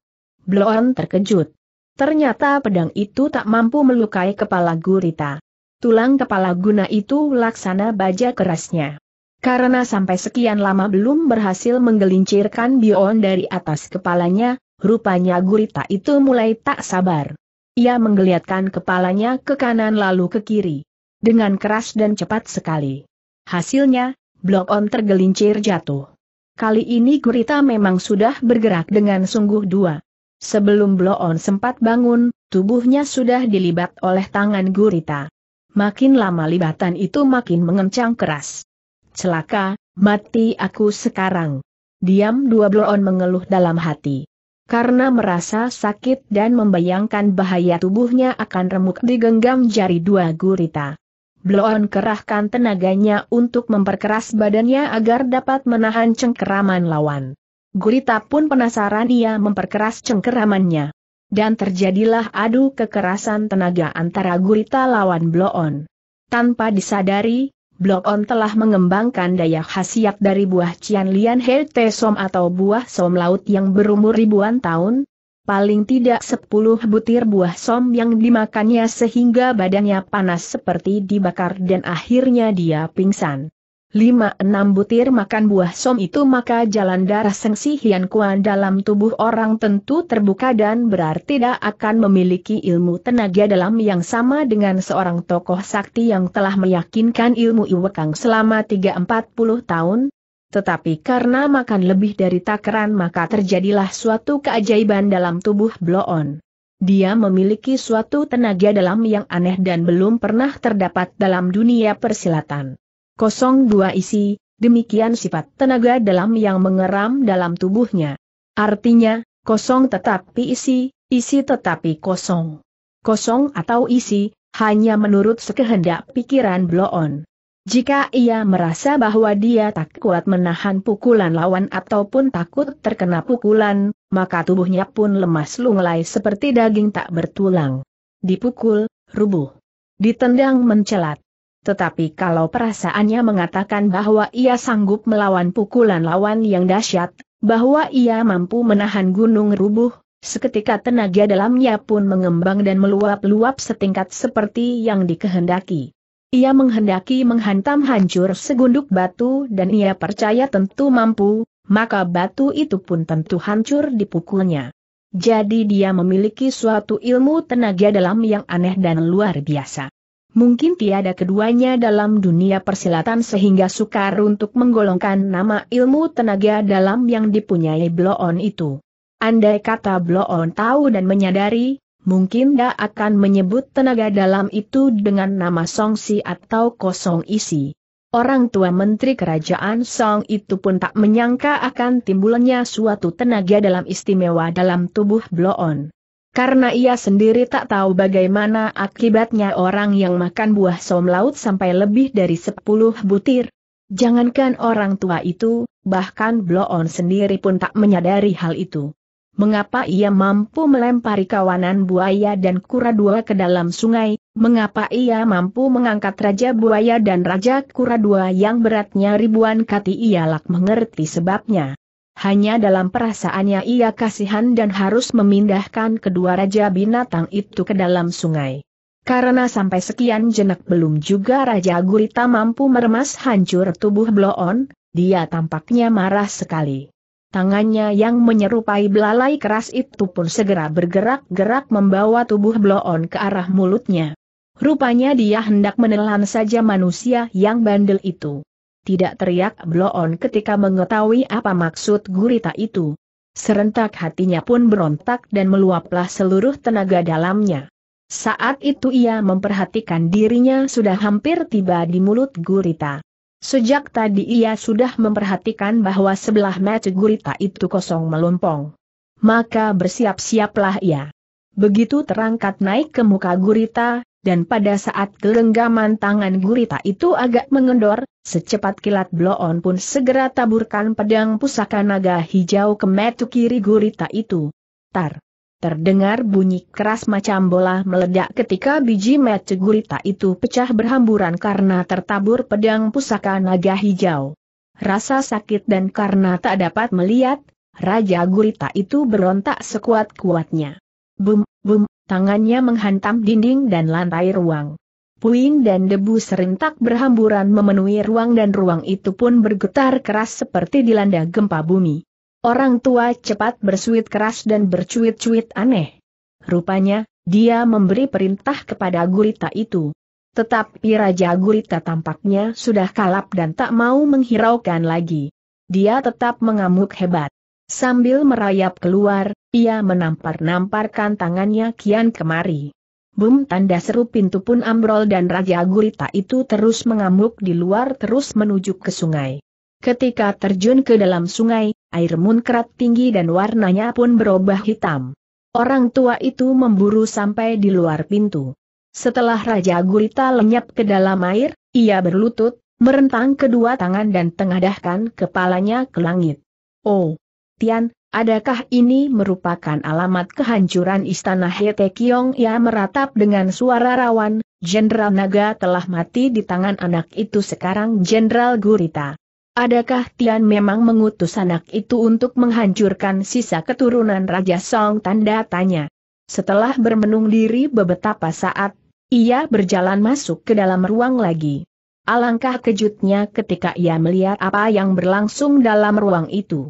Bloon terkejut. Ternyata pedang itu tak mampu melukai kepala gurita. Tulang kepala guna itu laksana baja kerasnya. Karena sampai sekian lama belum berhasil menggelincirkan Bion dari atas kepalanya, rupanya gurita itu mulai tak sabar. Ia menggeliatkan kepalanya ke kanan lalu ke kiri. Dengan keras dan cepat sekali. Hasilnya, blok on tergelincir jatuh. Kali ini gurita memang sudah bergerak dengan sungguh dua. Sebelum Bloon sempat bangun, tubuhnya sudah dilibat oleh tangan gurita. Makin lama libatan itu makin mengencang keras. Celaka, mati aku sekarang. Diam dua Bloon mengeluh dalam hati. Karena merasa sakit dan membayangkan bahaya tubuhnya akan remuk digenggam jari dua gurita. Bloon kerahkan tenaganya untuk memperkeras badannya agar dapat menahan cengkeraman lawan. Gurita pun penasaran ia memperkeras cengkeramannya. Dan terjadilah adu kekerasan tenaga antara Gurita lawan Bloon. Tanpa disadari, Bloon telah mengembangkan daya khasiat dari buah Cian Lian He Te Som atau buah som laut yang berumur ribuan tahun, paling tidak sepuluh butir buah som yang dimakannya sehingga badannya panas seperti dibakar dan akhirnya dia pingsan lima enam butir makan buah som itu maka jalan darah Sengsi Hian Kuan dalam tubuh orang tentu terbuka dan berarti tidak akan memiliki ilmu tenaga dalam yang sama dengan seorang tokoh sakti yang telah meyakinkan ilmu Iwekang selama tiga empat puluh tahun. Tetapi karena makan lebih dari takaran maka terjadilah suatu keajaiban dalam tubuh Bloon. Dia memiliki suatu tenaga dalam yang aneh dan belum pernah terdapat dalam dunia persilatan kosong dua isi, demikian sifat tenaga dalam yang mengeram dalam tubuhnya. Artinya, kosong tetapi isi, isi tetapi kosong. Kosong atau isi, hanya menurut sekehendak pikiran bloon. Jika ia merasa bahwa dia tak kuat menahan pukulan lawan ataupun takut terkena pukulan, maka tubuhnya pun lemas lunglai seperti daging tak bertulang. Dipukul, rubuh. Ditendang mencelat tetapi kalau perasaannya mengatakan bahwa ia sanggup melawan pukulan lawan yang dahsyat, bahwa ia mampu menahan gunung rubuh, seketika tenaga dalamnya pun mengembang dan meluap-luap setingkat seperti yang dikehendaki. Ia menghendaki menghantam hancur segunduk batu dan ia percaya tentu mampu, maka batu itu pun tentu hancur dipukulnya. Jadi dia memiliki suatu ilmu tenaga dalam yang aneh dan luar biasa. Mungkin tiada keduanya dalam dunia persilatan sehingga sukar untuk menggolongkan nama ilmu tenaga dalam yang dipunyai Bloon itu. Andai kata Bloon tahu dan menyadari, mungkin dia akan menyebut tenaga dalam itu dengan nama Songsi atau Kosong Isi. Orang tua menteri kerajaan Song itu pun tak menyangka akan timbulnya suatu tenaga dalam istimewa dalam tubuh Bloon. Karena ia sendiri tak tahu bagaimana akibatnya orang yang makan buah som laut sampai lebih dari 10 butir. Jangankan orang tua itu, bahkan Bloon sendiri pun tak menyadari hal itu. Mengapa ia mampu melempari kawanan buaya dan kura dua ke dalam sungai, mengapa ia mampu mengangkat Raja Buaya dan Raja Kura dua yang beratnya ribuan kati ialah mengerti sebabnya. Hanya dalam perasaannya ia kasihan dan harus memindahkan kedua raja binatang itu ke dalam sungai. Karena sampai sekian jenak belum juga Raja Gurita mampu meremas hancur tubuh Bloon, dia tampaknya marah sekali. Tangannya yang menyerupai belalai keras itu pun segera bergerak-gerak membawa tubuh Bloon ke arah mulutnya. Rupanya dia hendak menelan saja manusia yang bandel itu tidak teriak Bloon ketika mengetahui apa maksud gurita itu. Serentak hatinya pun berontak dan meluaplah seluruh tenaga dalamnya. Saat itu ia memperhatikan dirinya sudah hampir tiba di mulut gurita. Sejak tadi ia sudah memperhatikan bahwa sebelah mata gurita itu kosong melompong. Maka bersiap-siaplah ia. Begitu terangkat naik ke muka gurita, dan pada saat gelenggaman tangan gurita itu agak mengendor, secepat kilat Bloon pun segera taburkan pedang pusaka naga hijau ke metu kiri gurita itu. Tar! Terdengar bunyi keras macam bola meledak ketika biji metu gurita itu pecah berhamburan karena tertabur pedang pusaka naga hijau. Rasa sakit dan karena tak dapat melihat, Raja Gurita itu berontak sekuat-kuatnya. Bum, bum, tangannya menghantam dinding dan lantai ruang. Puing dan debu serentak berhamburan memenuhi ruang dan ruang itu pun bergetar keras seperti dilanda gempa bumi. Orang tua cepat bersuit keras dan bercuit-cuit aneh. Rupanya, dia memberi perintah kepada gurita itu. Tetapi Raja Gurita tampaknya sudah kalap dan tak mau menghiraukan lagi. Dia tetap mengamuk hebat. Sambil merayap keluar, ia menampar-namparkan tangannya kian kemari. Bum tanda seru pintu pun ambrol dan Raja Gurita itu terus mengamuk di luar terus menuju ke sungai. Ketika terjun ke dalam sungai, air munkrat tinggi dan warnanya pun berubah hitam. Orang tua itu memburu sampai di luar pintu. Setelah Raja Gurita lenyap ke dalam air, ia berlutut, merentang kedua tangan dan tengadahkan kepalanya ke langit. Oh! Tian, Adakah ini merupakan alamat kehancuran istana Kiong? Ia meratap dengan suara rawan, Jenderal Naga telah mati di tangan anak itu sekarang Jenderal Gurita. Adakah Tian memang mengutus anak itu untuk menghancurkan sisa keturunan Raja Song? Tanda tanya. Setelah bermenung diri beberapa saat, ia berjalan masuk ke dalam ruang lagi. Alangkah kejutnya ketika ia melihat apa yang berlangsung dalam ruang itu.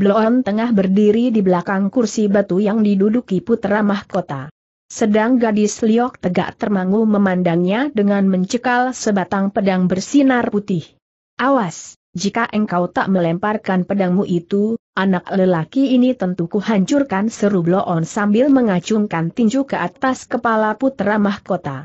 Bloon tengah berdiri di belakang kursi batu yang diduduki putra mahkota. Sedang gadis Liok tegak termangu memandangnya dengan mencekal sebatang pedang bersinar putih. Awas, jika engkau tak melemparkan pedangmu itu, anak lelaki ini tentu kuhancurkan seru Bloon sambil mengacungkan tinju ke atas kepala putra mahkota.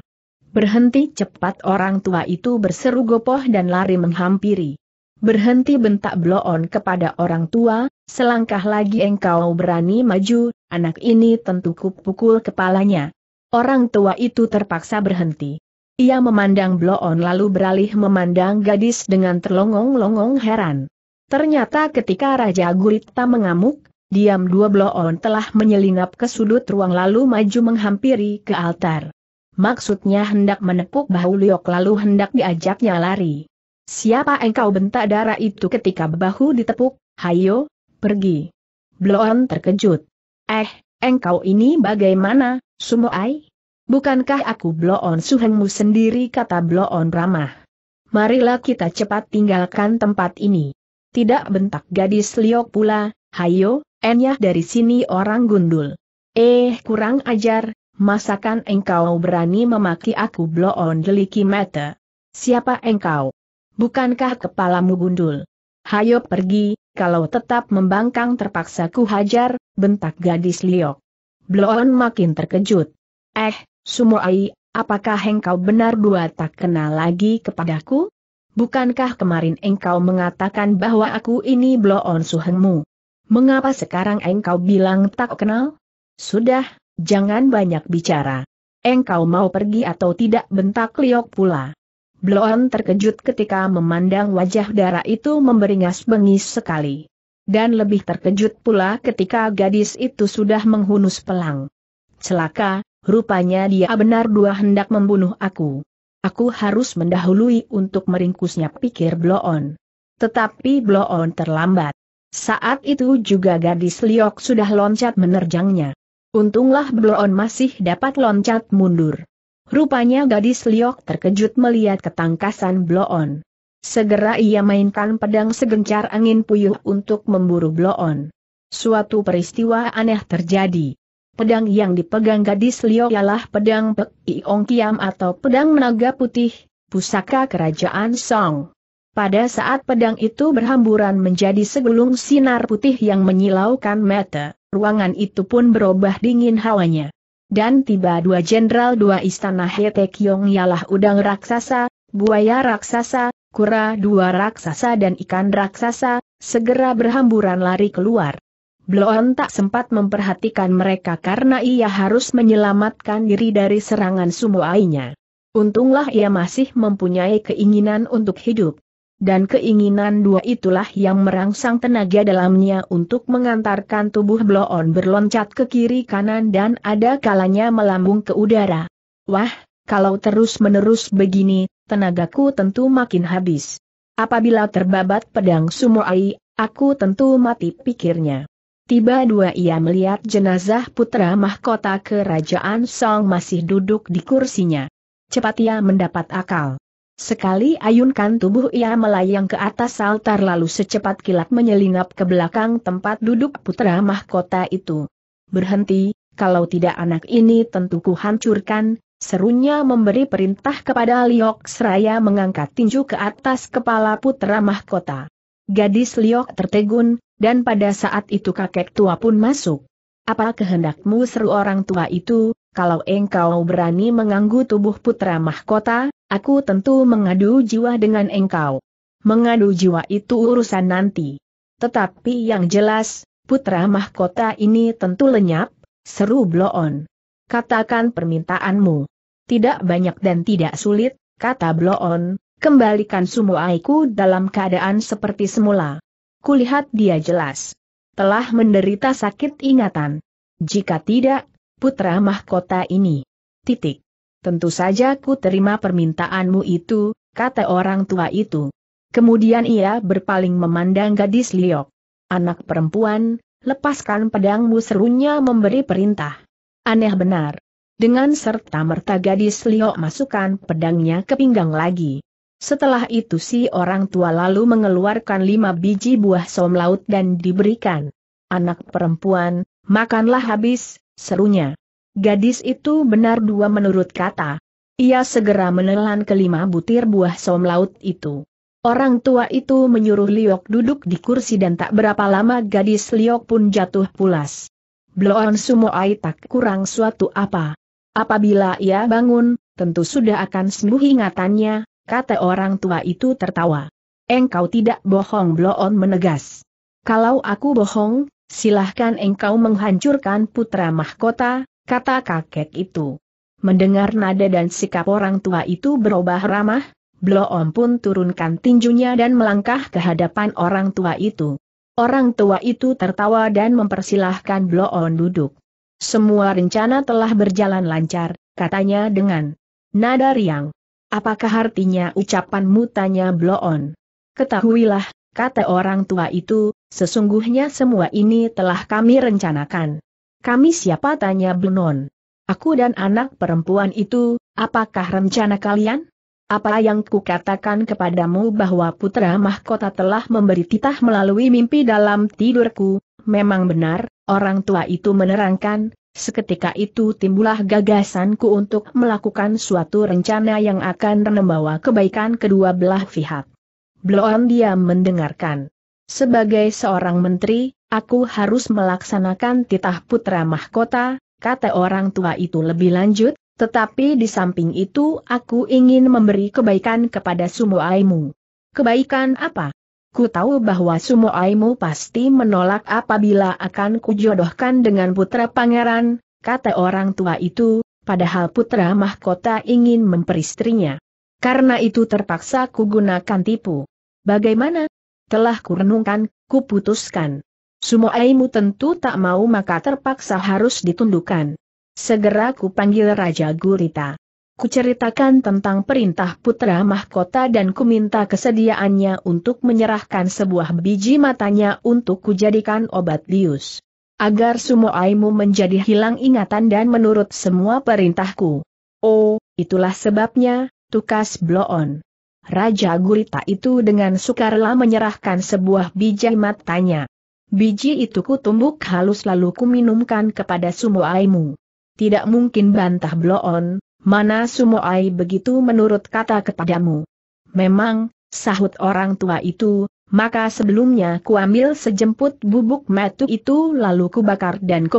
Berhenti cepat orang tua itu berseru gopoh dan lari menghampiri berhenti bentak bloon kepada orang tua, selangkah lagi engkau berani maju, anak ini tentu kupukul kepalanya. Orang tua itu terpaksa berhenti. Ia memandang bloon lalu beralih memandang gadis dengan terlongong-longong heran. Ternyata ketika Raja Gurita mengamuk, diam dua bloon telah menyelinap ke sudut ruang lalu maju menghampiri ke altar. Maksudnya hendak menepuk bahu Liok lalu hendak diajaknya lari. Siapa engkau bentak darah itu ketika bahu ditepuk, hayo, pergi. Bloon terkejut. Eh, engkau ini bagaimana, Sumoai? Bukankah aku Bloon suhengmu sendiri kata Bloon ramah. Marilah kita cepat tinggalkan tempat ini. Tidak bentak gadis liok pula, hayo, enyah dari sini orang gundul. Eh kurang ajar, masakan engkau berani memaki aku Bloon deliki mata. Siapa engkau? Bukankah kepalamu gundul? Hayo pergi, kalau tetap membangkang terpaksa ku hajar, bentak gadis liok. Bloon makin terkejut. Eh, Sumoai, apakah engkau benar dua tak kenal lagi kepadaku? Bukankah kemarin engkau mengatakan bahwa aku ini bloon suhengmu? Mengapa sekarang engkau bilang tak kenal? Sudah, jangan banyak bicara. Engkau mau pergi atau tidak bentak liok pula. Bloon terkejut ketika memandang wajah darah itu memberingas-bengis sekali. Dan lebih terkejut pula ketika gadis itu sudah menghunus pelang. Celaka, rupanya dia benar dua hendak membunuh aku. Aku harus mendahului untuk meringkusnya pikir Bloon. Tetapi Bloon terlambat. Saat itu juga gadis Liok sudah loncat menerjangnya. Untunglah Bloon masih dapat loncat mundur. Rupanya gadis Liok terkejut melihat ketangkasan Bloon. Segera ia mainkan pedang segencar angin puyuh untuk memburu Bloon. Suatu peristiwa aneh terjadi. Pedang yang dipegang gadis Liok ialah pedang Pek Iong Kiam atau pedang menaga putih, pusaka kerajaan Song. Pada saat pedang itu berhamburan menjadi segulung sinar putih yang menyilaukan mata, ruangan itu pun berubah dingin hawanya. Dan tiba dua jenderal dua istana Kiong ialah udang raksasa, buaya raksasa, kura dua raksasa dan ikan raksasa, segera berhamburan lari keluar. Bloon tak sempat memperhatikan mereka karena ia harus menyelamatkan diri dari serangan sumoainya. Untunglah ia masih mempunyai keinginan untuk hidup dan keinginan dua itulah yang merangsang tenaga dalamnya untuk mengantarkan tubuh Bloon berloncat ke kiri kanan dan ada kalanya melambung ke udara. Wah, kalau terus-menerus begini, tenagaku tentu makin habis. Apabila terbabat pedang Sumoai, aku tentu mati pikirnya. Tiba dua ia melihat jenazah putra mahkota kerajaan Song masih duduk di kursinya. Cepat ia mendapat akal. Sekali ayunkan tubuh ia melayang ke atas altar lalu secepat kilat menyelinap ke belakang tempat duduk putra mahkota itu. Berhenti, kalau tidak anak ini tentu kuhancurkan, serunya memberi perintah kepada Liok Seraya mengangkat tinju ke atas kepala putra mahkota. Gadis Liok tertegun, dan pada saat itu kakek tua pun masuk. Apa kehendakmu seru orang tua itu, kalau engkau berani mengganggu tubuh putra mahkota, Aku tentu mengadu jiwa dengan engkau. Mengadu jiwa itu urusan nanti. Tetapi yang jelas, putra mahkota ini tentu lenyap, seru Bloon. Katakan permintaanmu. Tidak banyak dan tidak sulit, kata Bloon, kembalikan semua sumuaiku dalam keadaan seperti semula. Kulihat dia jelas. Telah menderita sakit ingatan. Jika tidak, putra mahkota ini. Titik. Tentu saja ku terima permintaanmu itu, kata orang tua itu. Kemudian ia berpaling memandang gadis Liok. Anak perempuan, lepaskan pedangmu serunya memberi perintah. Aneh benar. Dengan serta merta gadis Liok masukkan pedangnya ke pinggang lagi. Setelah itu si orang tua lalu mengeluarkan lima biji buah som laut dan diberikan. Anak perempuan, makanlah habis, serunya. Gadis itu benar dua menurut kata. Ia segera menelan kelima butir buah som laut itu. Orang tua itu menyuruh Liok duduk di kursi dan tak berapa lama gadis Liok pun jatuh pulas. Bloon Sumoai tak kurang suatu apa. Apabila ia bangun, tentu sudah akan sembuh ingatannya, kata orang tua itu tertawa. Engkau tidak bohong Bloon menegas. Kalau aku bohong, silahkan engkau menghancurkan putra mahkota, kata kakek itu. Mendengar nada dan sikap orang tua itu berubah ramah, Bloom pun turunkan tinjunya dan melangkah ke hadapan orang tua itu. Orang tua itu tertawa dan mempersilahkan Bloon duduk. Semua rencana telah berjalan lancar, katanya dengan nada riang. Apakah artinya ucapanmu tanya Bloon? Ketahuilah, kata orang tua itu, sesungguhnya semua ini telah kami rencanakan. Kami siapa tanya Benon. Aku dan anak perempuan itu, apakah rencana kalian? Apa yang kukatakan kepadamu bahwa putra mahkota telah memberi titah melalui mimpi dalam tidurku, memang benar, orang tua itu menerangkan, seketika itu timbullah gagasanku untuk melakukan suatu rencana yang akan membawa kebaikan kedua belah pihak. Belum dia mendengarkan. Sebagai seorang menteri, Aku harus melaksanakan titah putra mahkota, kata orang tua itu lebih lanjut, tetapi di samping itu aku ingin memberi kebaikan kepada Sumoaimu. Kebaikan apa? Ku tahu bahwa Sumoaimu pasti menolak apabila akan kujodohkan dengan putra pangeran, kata orang tua itu, padahal putra mahkota ingin memperistrinya. Karena itu terpaksa kugunakan tipu. Bagaimana? Telah kurenungkan, kuputuskan. Sumoaimu tentu tak mau maka terpaksa harus ditundukkan. Segera ku panggil Raja Gurita. Kuceritakan tentang perintah putra mahkota dan kuminta kesediaannya untuk menyerahkan sebuah biji matanya untuk kujadikan obat lius, Agar Sumoaimu menjadi hilang ingatan dan menurut semua perintahku. Oh, itulah sebabnya, tukas bloon. Raja Gurita itu dengan sukarela menyerahkan sebuah biji matanya. Biji itu kutumbuk halus lalu kuminumkan kepada kepada Sumoaimu. Tidak mungkin bantah Bloon, mana ai begitu menurut kata kepadamu. Memang, sahut orang tua itu, maka sebelumnya kuambil sejemput bubuk metu itu lalu kubakar dan ku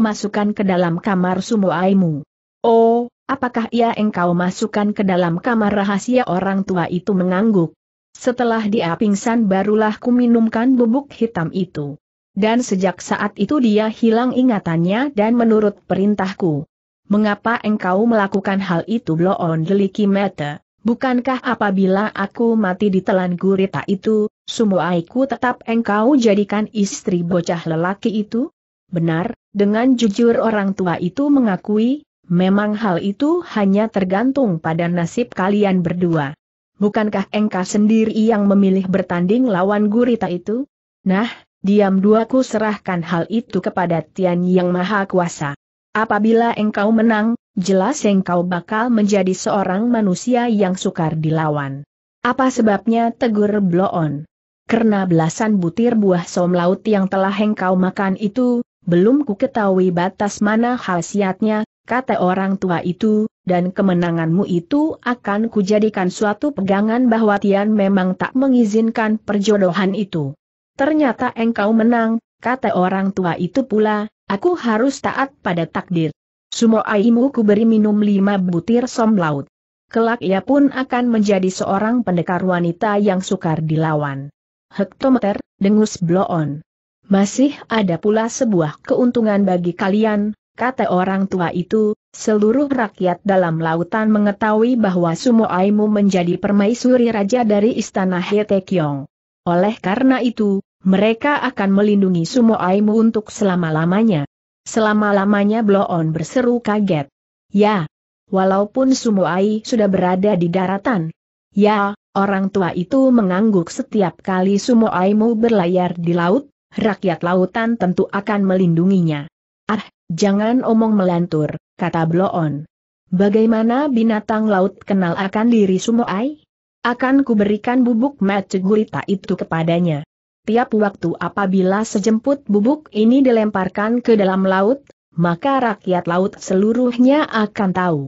ke dalam kamar Sumoaimu. Oh, apakah ia engkau masukkan ke dalam kamar rahasia orang tua itu mengangguk? Setelah dia pingsan barulah kuminumkan bubuk hitam itu dan sejak saat itu dia hilang ingatannya dan menurut perintahku. Mengapa engkau melakukan hal itu blow on deliki mata? Bukankah apabila aku mati di telan gurita itu, semua aku tetap engkau jadikan istri bocah lelaki itu? Benar, dengan jujur orang tua itu mengakui, memang hal itu hanya tergantung pada nasib kalian berdua. Bukankah engkau sendiri yang memilih bertanding lawan gurita itu? Nah, Diam dua, ku serahkan hal itu kepada Tian Yang Maha Kuasa. Apabila engkau menang, jelas engkau bakal menjadi seorang manusia yang sukar dilawan. Apa sebabnya tegur bloon? Karena belasan butir buah som laut yang telah engkau makan itu, belum ku ketahui batas mana khasiatnya, kata orang tua itu, dan kemenanganmu itu akan kujadikan suatu pegangan bahwa Tian memang tak mengizinkan perjodohan itu. Ternyata engkau menang, kata orang tua itu pula, aku harus taat pada takdir. Sumo aimu ku beri minum lima butir som laut. Kelak ia pun akan menjadi seorang pendekar wanita yang sukar dilawan. Hektometer, dengus bloon. Masih ada pula sebuah keuntungan bagi kalian, kata orang tua itu, seluruh rakyat dalam lautan mengetahui bahwa Sumo Aimu menjadi permaisuri raja dari istana Hetekyong. Oleh karena itu, mereka akan melindungi Sumo Aimu untuk selama-lamanya. Selama-lamanya Bloon berseru kaget. Ya, walaupun Sumo Ai sudah berada di daratan. Ya, orang tua itu mengangguk setiap kali Sumo Aimu berlayar di laut, rakyat lautan tentu akan melindunginya. Ah, jangan omong melantur, kata Bloon. Bagaimana binatang laut kenal akan diri Sumo Sumoai? Akan kuberikan bubuk gurita itu kepadanya tiap waktu apabila sejemput bubuk ini dilemparkan ke dalam laut, maka rakyat laut seluruhnya akan tahu.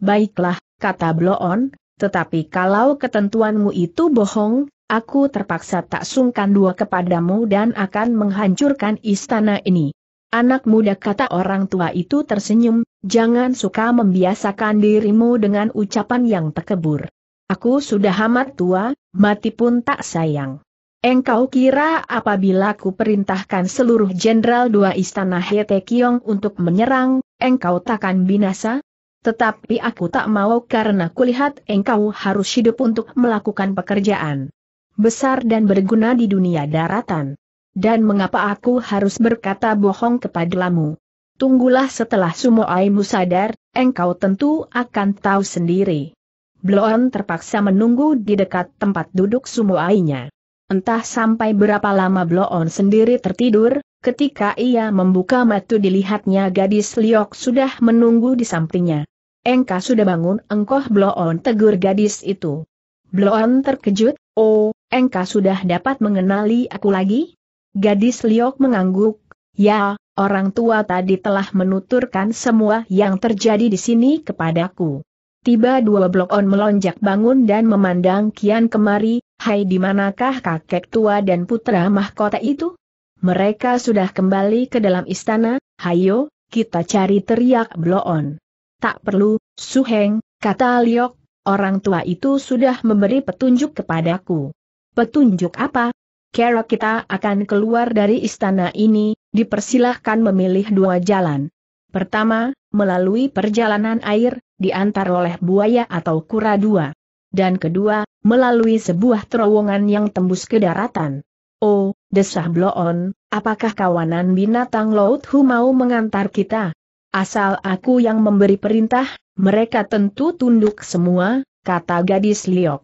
Baiklah, kata Bloon, tetapi kalau ketentuanmu itu bohong, aku terpaksa tak sungkan dua kepadamu dan akan menghancurkan istana ini. Anak muda kata orang tua itu tersenyum, jangan suka membiasakan dirimu dengan ucapan yang tekebur. Aku sudah amat tua, mati pun tak sayang. Engkau kira apabila ku perintahkan seluruh jenderal dua istana Hetekiong untuk menyerang, engkau takkan binasa? Tetapi aku tak mau karena kulihat engkau harus hidup untuk melakukan pekerjaan besar dan berguna di dunia daratan. Dan mengapa aku harus berkata bohong kepadamu? Tunggulah setelah sumoaimu sadar, engkau tentu akan tahu sendiri. Bloon terpaksa menunggu di dekat tempat duduk sumoainya. Entah sampai berapa lama Bloon sendiri tertidur, ketika ia membuka mata dilihatnya gadis Liok sudah menunggu di sampingnya. Engka sudah bangun, engkau Bloon tegur gadis itu. Bloon terkejut, oh, engka sudah dapat mengenali aku lagi? Gadis Liok mengangguk, ya, orang tua tadi telah menuturkan semua yang terjadi di sini kepadaku. Tiba dua blok on melonjak bangun dan memandang kian kemari, hai di manakah kakek tua dan putra mahkota itu? Mereka sudah kembali ke dalam istana, hayo, kita cari teriak blok on. Tak perlu, Suheng, kata Liok, orang tua itu sudah memberi petunjuk kepadaku. Petunjuk apa? Kera kita akan keluar dari istana ini, dipersilahkan memilih dua jalan. Pertama, melalui perjalanan air, diantar oleh buaya atau kura dua. Dan kedua, melalui sebuah terowongan yang tembus ke daratan. Oh, desah Bloon, apakah kawanan binatang laut Hu mau mengantar kita? Asal aku yang memberi perintah, mereka tentu tunduk semua, kata gadis Liok.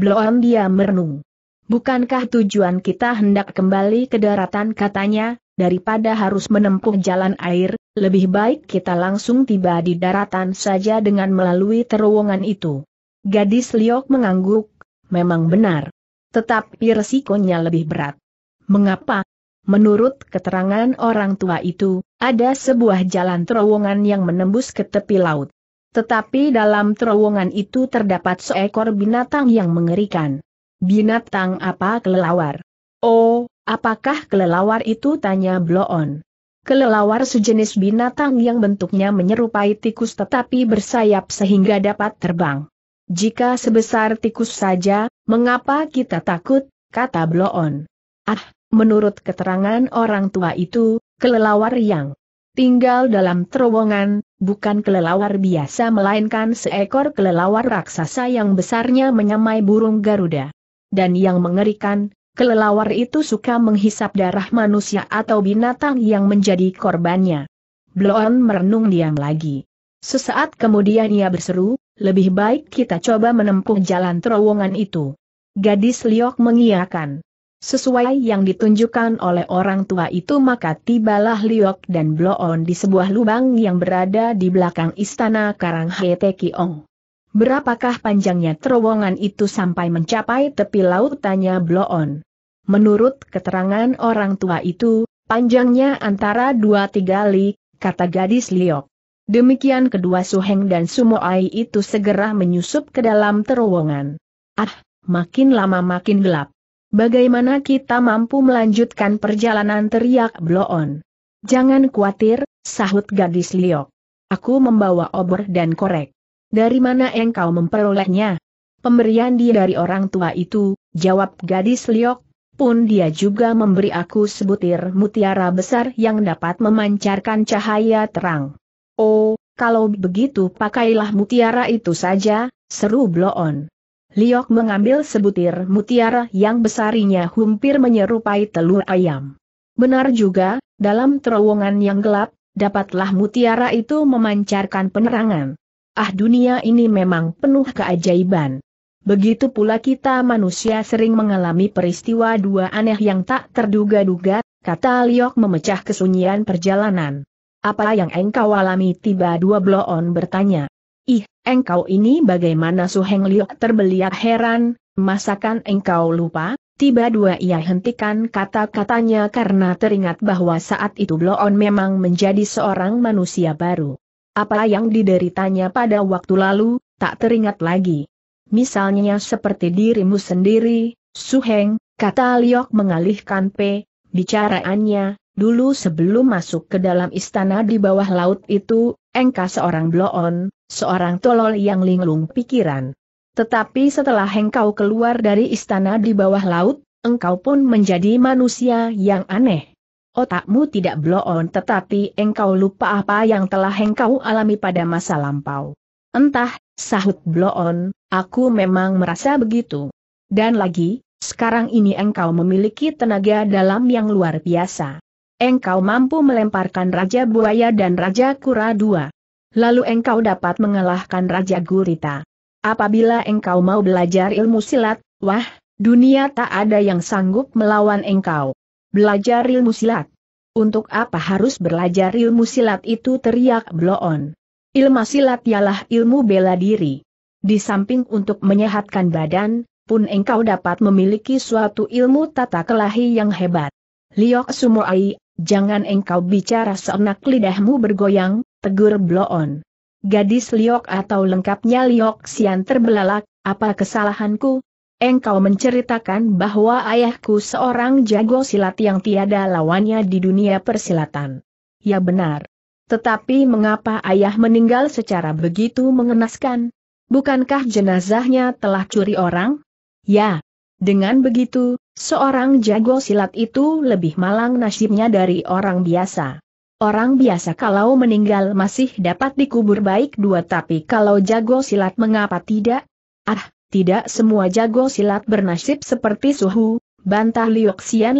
Bloon dia merenung. Bukankah tujuan kita hendak kembali ke daratan katanya, daripada harus menempuh jalan air, lebih baik kita langsung tiba di daratan saja dengan melalui terowongan itu. Gadis Liok mengangguk, memang benar. Tetapi resikonya lebih berat. Mengapa? Menurut keterangan orang tua itu, ada sebuah jalan terowongan yang menembus ke tepi laut. Tetapi dalam terowongan itu terdapat seekor binatang yang mengerikan. Binatang apa kelelawar? Oh, apakah kelelawar itu tanya Bloon? kelelawar sejenis binatang yang bentuknya menyerupai tikus tetapi bersayap sehingga dapat terbang. Jika sebesar tikus saja, mengapa kita takut, kata Bloon. Ah, menurut keterangan orang tua itu, kelelawar yang tinggal dalam terowongan, bukan kelelawar biasa melainkan seekor kelelawar raksasa yang besarnya menyamai burung Garuda. Dan yang mengerikan, kelelawar itu suka menghisap darah manusia atau binatang yang menjadi korbannya. Bloon merenung diam lagi. Sesaat kemudian ia berseru, lebih baik kita coba menempuh jalan terowongan itu. Gadis Liok mengiakan. Sesuai yang ditunjukkan oleh orang tua itu maka tibalah Liok dan Bloon di sebuah lubang yang berada di belakang istana Karang Hete Kiong. Berapakah panjangnya terowongan itu sampai mencapai tepi laut tanya Bloon. Menurut keterangan orang tua itu, panjangnya antara dua tiga li, kata gadis Liok. Demikian kedua Suheng dan Sumoai itu segera menyusup ke dalam terowongan. Ah, makin lama makin gelap. Bagaimana kita mampu melanjutkan perjalanan teriak Bloon? Jangan khawatir, sahut gadis Liok. Aku membawa obor dan korek. Dari mana engkau memperolehnya? Pemberian dia dari orang tua itu, jawab gadis Liok pun dia juga memberi aku sebutir mutiara besar yang dapat memancarkan cahaya terang. Oh, kalau begitu pakailah mutiara itu saja, seru Bloon. Liok mengambil sebutir mutiara yang besarnya hampir menyerupai telur ayam. Benar juga, dalam terowongan yang gelap, dapatlah mutiara itu memancarkan penerangan. Ah dunia ini memang penuh keajaiban. Begitu pula kita manusia sering mengalami peristiwa dua aneh yang tak terduga-duga, kata Liok memecah kesunyian perjalanan. Apa yang engkau alami tiba dua bloon bertanya. Ih, engkau ini bagaimana Suheng Liok terbeliak heran, masakan engkau lupa? Tiba dua ia hentikan kata-katanya karena teringat bahwa saat itu bloon memang menjadi seorang manusia baru. Apa yang dideritanya pada waktu lalu, tak teringat lagi. Misalnya seperti dirimu sendiri, Su Heng, kata Liok mengalihkan P, bicaraannya, dulu sebelum masuk ke dalam istana di bawah laut itu, engka seorang bloon, seorang tolol yang linglung pikiran. Tetapi setelah engkau keluar dari istana di bawah laut, engkau pun menjadi manusia yang aneh. Otakmu tidak bloon tetapi engkau lupa apa yang telah engkau alami pada masa lampau. Entah, sahut Bloon, aku memang merasa begitu. Dan lagi, sekarang ini engkau memiliki tenaga dalam yang luar biasa. Engkau mampu melemparkan Raja Buaya dan Raja Kura dua. Lalu engkau dapat mengalahkan Raja Gurita. Apabila engkau mau belajar ilmu silat, wah, dunia tak ada yang sanggup melawan engkau. Belajar ilmu silat. Untuk apa harus belajar ilmu silat itu teriak Bloon. Ilmu silat ialah ilmu bela diri. Di samping untuk menyehatkan badan, pun engkau dapat memiliki suatu ilmu tata kelahi yang hebat. Liok Sumoai, jangan engkau bicara seenak lidahmu bergoyang, tegur Bloon. Gadis Liok atau lengkapnya Liok Sian terbelalak, apa kesalahanku? Engkau menceritakan bahwa ayahku seorang jago silat yang tiada lawannya di dunia persilatan. Ya benar. Tetapi mengapa ayah meninggal secara begitu mengenaskan? Bukankah jenazahnya telah curi orang? Ya. Dengan begitu, seorang jago silat itu lebih malang nasibnya dari orang biasa. Orang biasa kalau meninggal masih dapat dikubur baik dua tapi kalau jago silat mengapa tidak? Ah, tidak semua jago silat bernasib seperti suhu, bantah Liu Xian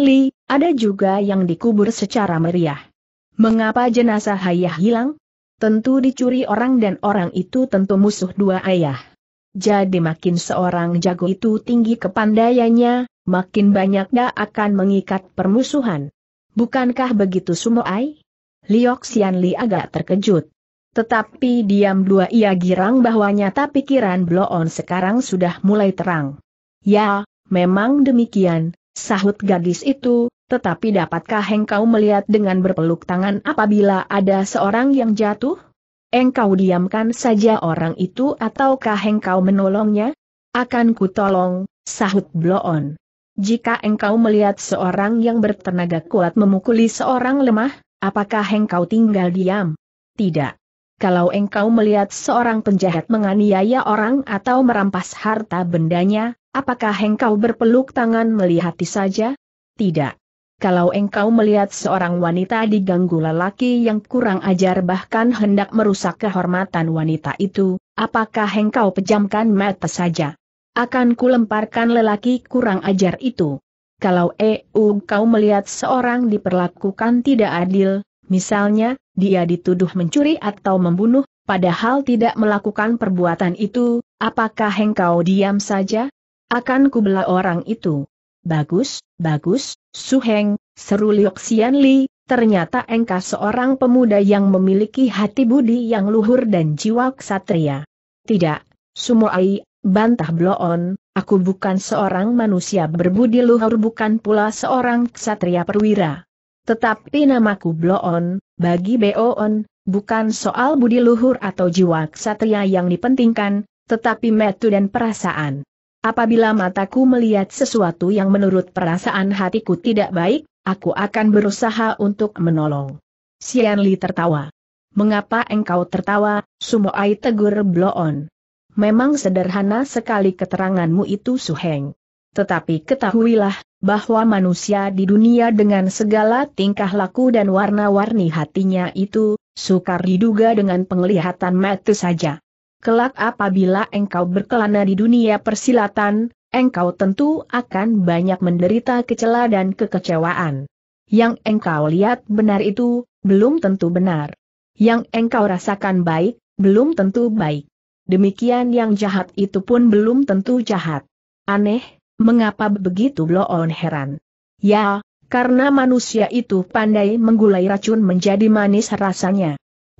ada juga yang dikubur secara meriah. Mengapa jenazah ayah hilang? Tentu dicuri orang dan orang itu tentu musuh dua ayah. Jadi makin seorang jago itu tinggi kepandaiannya, makin banyak dia akan mengikat permusuhan. Bukankah begitu Sumoai? Liok Sian Li agak terkejut. Tetapi diam dua ia girang bahwa nyata pikiran Bloon sekarang sudah mulai terang. Ya, memang demikian, sahut gadis itu, tetapi dapatkah engkau melihat dengan berpeluk tangan apabila ada seorang yang jatuh? Engkau diamkan saja orang itu ataukah engkau menolongnya? Akan kutolong, sahut Bloon. Jika engkau melihat seorang yang bertenaga kuat memukuli seorang lemah, apakah engkau tinggal diam? Tidak. Kalau engkau melihat seorang penjahat menganiaya orang atau merampas harta bendanya, apakah engkau berpeluk tangan melihati saja? Tidak kalau engkau melihat seorang wanita diganggu lelaki yang kurang ajar bahkan hendak merusak kehormatan wanita itu, apakah engkau pejamkan mata saja? Akan kulemparkan lelaki kurang ajar itu. Kalau EU kau melihat seorang diperlakukan tidak adil, misalnya, dia dituduh mencuri atau membunuh, padahal tidak melakukan perbuatan itu, apakah engkau diam saja? Akan kubela orang itu. Bagus, bagus, Suheng, seru Liok Xian ternyata engkau seorang pemuda yang memiliki hati budi yang luhur dan jiwa ksatria. Tidak, Sumoai, bantah Bloon, aku bukan seorang manusia berbudi luhur bukan pula seorang ksatria perwira. Tetapi namaku Bloon, bagi Boon, bukan soal budi luhur atau jiwa ksatria yang dipentingkan, tetapi metu dan perasaan. Apabila mataku melihat sesuatu yang menurut perasaan hatiku tidak baik, aku akan berusaha untuk menolong. Sian Li tertawa. Mengapa engkau tertawa, Sumoai tegur Bloon? Memang sederhana sekali keteranganmu itu Su Heng. Tetapi ketahuilah, bahwa manusia di dunia dengan segala tingkah laku dan warna-warni hatinya itu, sukar diduga dengan penglihatan mata saja kelak apabila engkau berkelana di dunia persilatan, engkau tentu akan banyak menderita kecela dan kekecewaan. Yang engkau lihat benar itu, belum tentu benar. Yang engkau rasakan baik, belum tentu baik. Demikian yang jahat itu pun belum tentu jahat. Aneh, mengapa begitu Bloon heran? Ya, karena manusia itu pandai menggulai racun menjadi manis rasanya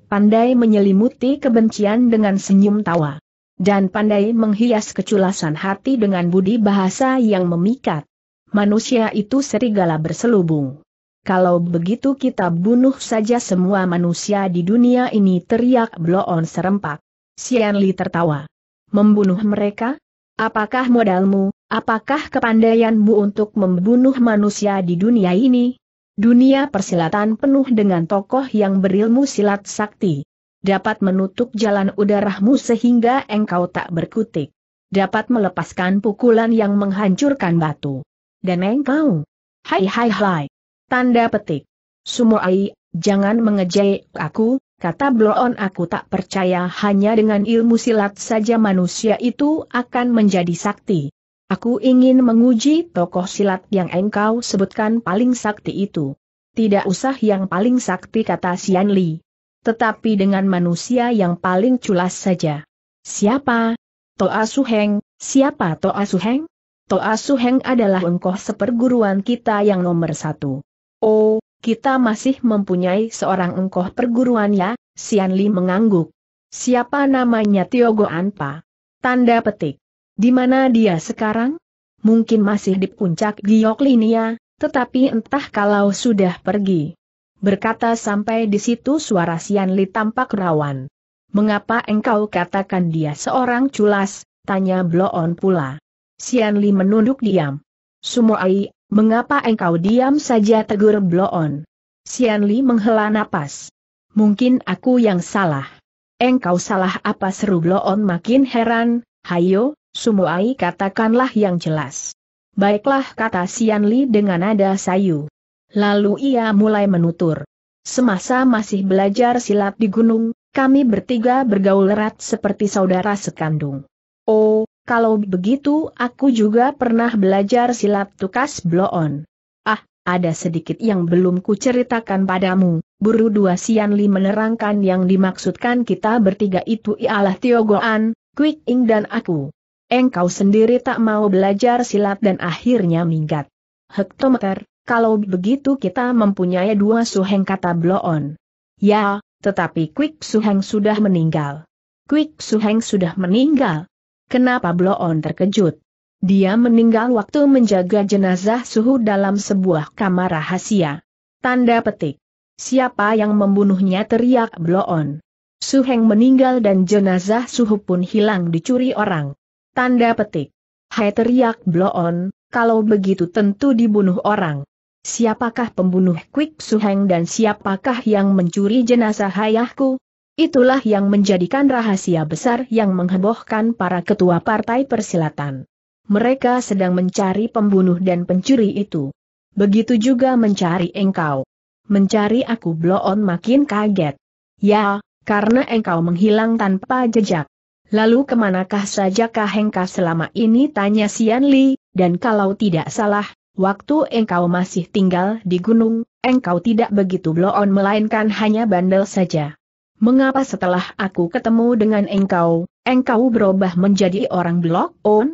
pandai menyelimuti kebencian dengan senyum tawa. Dan pandai menghias keculasan hati dengan budi bahasa yang memikat. Manusia itu serigala berselubung. Kalau begitu kita bunuh saja semua manusia di dunia ini teriak Bloon serempak. Sian Li tertawa. Membunuh mereka? Apakah modalmu, apakah kepandaianmu untuk membunuh manusia di dunia ini? Dunia persilatan penuh dengan tokoh yang berilmu silat sakti. Dapat menutup jalan udarahmu sehingga engkau tak berkutik. Dapat melepaskan pukulan yang menghancurkan batu. Dan engkau. Hai hai hai. Tanda petik. Sumoai, jangan mengejek aku, kata Bloon aku tak percaya hanya dengan ilmu silat saja manusia itu akan menjadi sakti. Aku ingin menguji tokoh silat yang engkau sebutkan paling sakti itu. Tidak usah yang paling sakti kata Xian Li. Tetapi dengan manusia yang paling culas saja. Siapa? Toa Suheng, siapa Toa Suheng? Toa Suheng adalah engkau seperguruan kita yang nomor satu. Oh, kita masih mempunyai seorang engkau perguruan ya, Xian Li mengangguk. Siapa namanya Tiogo Anpa? Tanda petik. Di mana dia sekarang? Mungkin masih di puncak Gioklinia, tetapi entah kalau sudah pergi. Berkata sampai di situ suara Sian tampak rawan. Mengapa engkau katakan dia seorang culas? Tanya Bloon pula. Sian menunduk diam. Sumoai, mengapa engkau diam saja tegur Bloon? Sian menghela napas. Mungkin aku yang salah. Engkau salah apa seru Bloon makin heran, hayo, Sumuai katakanlah yang jelas. Baiklah kata Sian Li dengan nada sayu. Lalu ia mulai menutur. Semasa masih belajar silat di gunung, kami bertiga bergaul erat seperti saudara sekandung. Oh, kalau begitu aku juga pernah belajar silat tukas bloon. Ah, ada sedikit yang belum kuceritakan padamu. Buru dua Sian Li menerangkan yang dimaksudkan kita bertiga itu ialah Tiogoan, Quick Ing dan aku engkau sendiri tak mau belajar silat dan akhirnya minggat. Hektometer, kalau begitu kita mempunyai dua suheng kata bloon. Ya, tetapi Quick Suheng sudah meninggal. Quick Suheng sudah meninggal. Kenapa bloon terkejut? Dia meninggal waktu menjaga jenazah suhu dalam sebuah kamar rahasia. Tanda petik. Siapa yang membunuhnya teriak bloon. Suheng meninggal dan jenazah suhu pun hilang dicuri orang. Tanda petik. Hai teriak Bloon, kalau begitu tentu dibunuh orang. Siapakah pembunuh Quick Suheng dan siapakah yang mencuri jenazah ayahku? Itulah yang menjadikan rahasia besar yang menghebohkan para ketua partai persilatan. Mereka sedang mencari pembunuh dan pencuri itu. Begitu juga mencari engkau. Mencari aku Bloon makin kaget. Ya, karena engkau menghilang tanpa jejak. Lalu kemanakah saja kah hengka selama ini tanya Sian Li, dan kalau tidak salah, waktu engkau masih tinggal di gunung, engkau tidak begitu bloon melainkan hanya bandel saja. Mengapa setelah aku ketemu dengan engkau, engkau berubah menjadi orang bloon? on?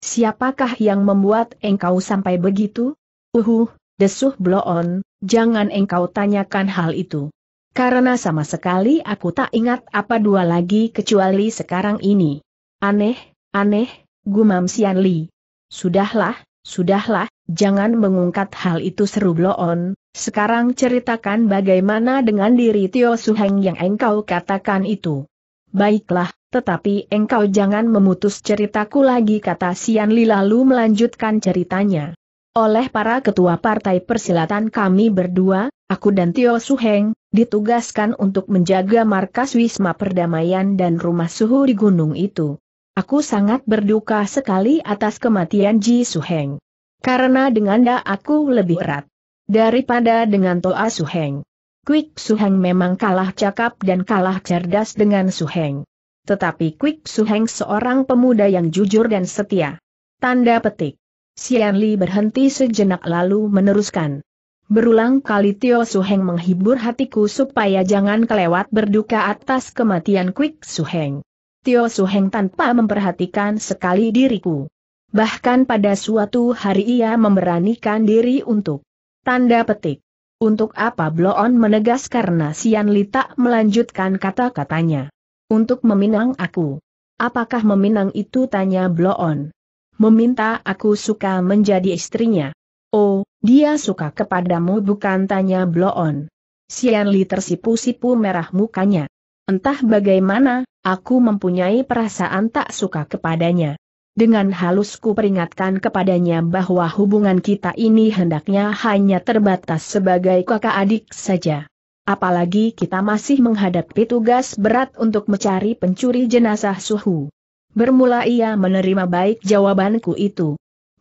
Siapakah yang membuat engkau sampai begitu? Uhuh, desuh bloon, jangan engkau tanyakan hal itu. Karena sama sekali aku tak ingat apa dua lagi kecuali sekarang ini. Aneh, aneh, gumam Sian Li. Sudahlah, sudahlah, jangan mengungkat hal itu seru bloon, sekarang ceritakan bagaimana dengan diri Tio Suheng yang engkau katakan itu. Baiklah, tetapi engkau jangan memutus ceritaku lagi kata Sian Li lalu melanjutkan ceritanya. Oleh para ketua partai persilatan kami berdua, Aku dan Tio Suheng, ditugaskan untuk menjaga markas Wisma Perdamaian dan rumah suhu di gunung itu. Aku sangat berduka sekali atas kematian Ji Suheng. Karena dengan Da aku lebih erat daripada dengan Toa Suheng. Quick Suheng memang kalah cakap dan kalah cerdas dengan Suheng. Tetapi Quick Suheng seorang pemuda yang jujur dan setia. Tanda petik. Xian Li berhenti sejenak lalu meneruskan. Berulang kali Tio Suheng menghibur hatiku supaya jangan kelewat berduka atas kematian Quick Suheng. Tio Suheng tanpa memperhatikan sekali diriku. Bahkan pada suatu hari ia memberanikan diri untuk tanda petik. Untuk apa Bloon menegas karena Sian Li tak melanjutkan kata-katanya. Untuk meminang aku. Apakah meminang itu tanya Bloon? Meminta aku suka menjadi istrinya. Oh, dia suka kepadamu bukan tanya Bloon. Sian tersipu-sipu merah mukanya. Entah bagaimana, aku mempunyai perasaan tak suka kepadanya. Dengan halusku peringatkan kepadanya bahwa hubungan kita ini hendaknya hanya terbatas sebagai kakak adik saja. Apalagi kita masih menghadapi tugas berat untuk mencari pencuri jenazah suhu. Bermula ia menerima baik jawabanku itu.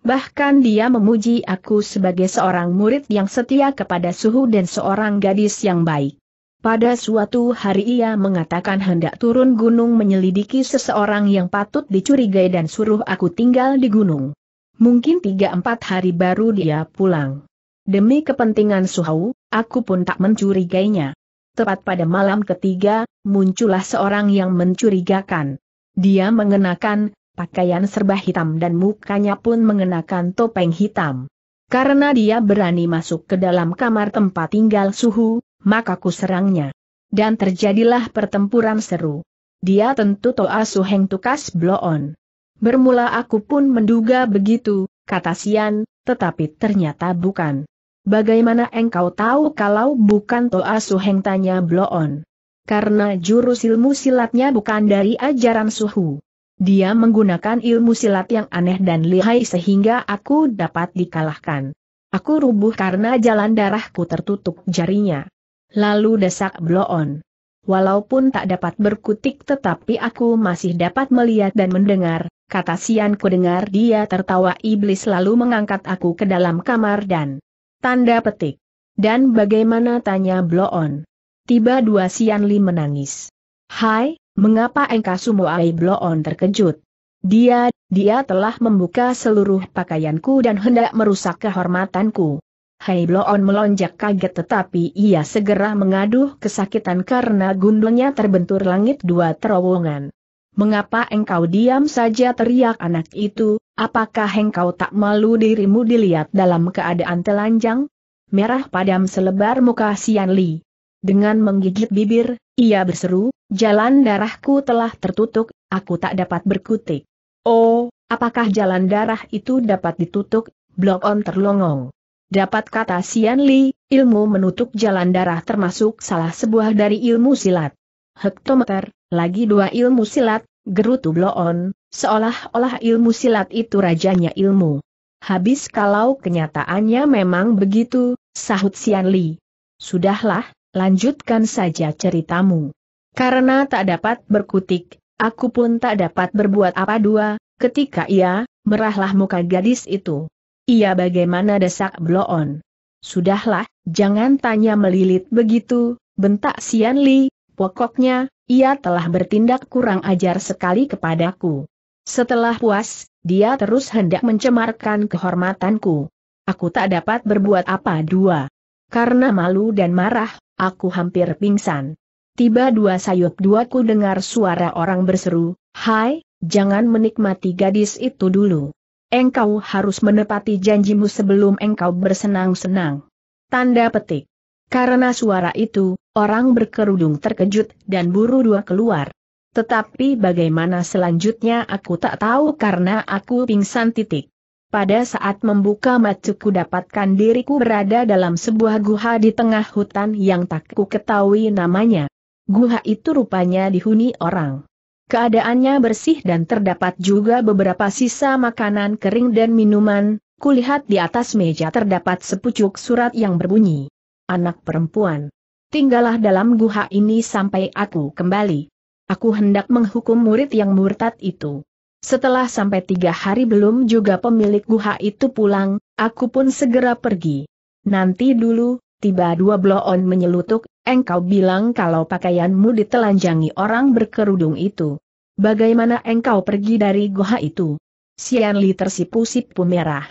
Bahkan dia memuji aku sebagai seorang murid yang setia kepada suhu dan seorang gadis yang baik. Pada suatu hari ia mengatakan hendak turun gunung menyelidiki seseorang yang patut dicurigai dan suruh aku tinggal di gunung. Mungkin tiga empat hari baru dia pulang. Demi kepentingan suhu, aku pun tak mencurigainya. Tepat pada malam ketiga, muncullah seorang yang mencurigakan. Dia mengenakan pakaian serba hitam dan mukanya pun mengenakan topeng hitam. Karena dia berani masuk ke dalam kamar tempat tinggal suhu, maka ku serangnya. Dan terjadilah pertempuran seru. Dia tentu Toa Suheng Tukas Bloon. Bermula aku pun menduga begitu, kata Sian, tetapi ternyata bukan. Bagaimana engkau tahu kalau bukan Toa Suheng tanya Bloon? Karena jurus ilmu silatnya bukan dari ajaran suhu. Dia menggunakan ilmu silat yang aneh dan lihai sehingga aku dapat dikalahkan. Aku rubuh karena jalan darahku tertutup jarinya. Lalu desak bloon. Walaupun tak dapat berkutik tetapi aku masih dapat melihat dan mendengar, kata Sian ku dengar dia tertawa iblis lalu mengangkat aku ke dalam kamar dan tanda petik. Dan bagaimana tanya bloon? Tiba dua Sian Li menangis. Hai, Mengapa engkau Engkasumo Bloon terkejut? Dia, dia telah membuka seluruh pakaianku dan hendak merusak kehormatanku. Bloon melonjak kaget tetapi ia segera mengaduh kesakitan karena gundulnya terbentur langit dua terowongan. Mengapa engkau diam saja teriak anak itu, apakah engkau tak malu dirimu dilihat dalam keadaan telanjang? Merah padam selebar muka Sian Li. Dengan menggigit bibir, ia berseru, jalan darahku telah tertutup, aku tak dapat berkutik. Oh, apakah jalan darah itu dapat ditutup? Blok on terlongong. Dapat kata Sian Li, ilmu menutup jalan darah termasuk salah sebuah dari ilmu silat. Hektometer, lagi dua ilmu silat, gerutu Bloon, seolah-olah ilmu silat itu rajanya ilmu. Habis kalau kenyataannya memang begitu, sahut Sian Li. Sudahlah, lanjutkan saja ceritamu. Karena tak dapat berkutik, aku pun tak dapat berbuat apa dua, ketika ia, merahlah muka gadis itu. Ia bagaimana desak bloon. Sudahlah, jangan tanya melilit begitu, bentak Sian Li, pokoknya, ia telah bertindak kurang ajar sekali kepadaku. Setelah puas, dia terus hendak mencemarkan kehormatanku. Aku tak dapat berbuat apa dua. Karena malu dan marah, Aku hampir pingsan. Tiba dua sayup dua ku dengar suara orang berseru, Hai, jangan menikmati gadis itu dulu. Engkau harus menepati janjimu sebelum engkau bersenang-senang. Tanda petik. Karena suara itu, orang berkerudung terkejut dan buru dua keluar. Tetapi bagaimana selanjutnya aku tak tahu karena aku pingsan titik. Pada saat membuka mataku dapatkan diriku berada dalam sebuah guha di tengah hutan yang tak ku ketahui namanya. Guha itu rupanya dihuni orang. Keadaannya bersih dan terdapat juga beberapa sisa makanan kering dan minuman, kulihat di atas meja terdapat sepucuk surat yang berbunyi. Anak perempuan. Tinggallah dalam guha ini sampai aku kembali. Aku hendak menghukum murid yang murtad itu. Setelah sampai tiga hari belum juga pemilik guha itu pulang, aku pun segera pergi. Nanti dulu, tiba dua bloon menyelutuk, engkau bilang kalau pakaianmu ditelanjangi orang berkerudung itu. Bagaimana engkau pergi dari guha itu? Sian tersipu-sipu merah.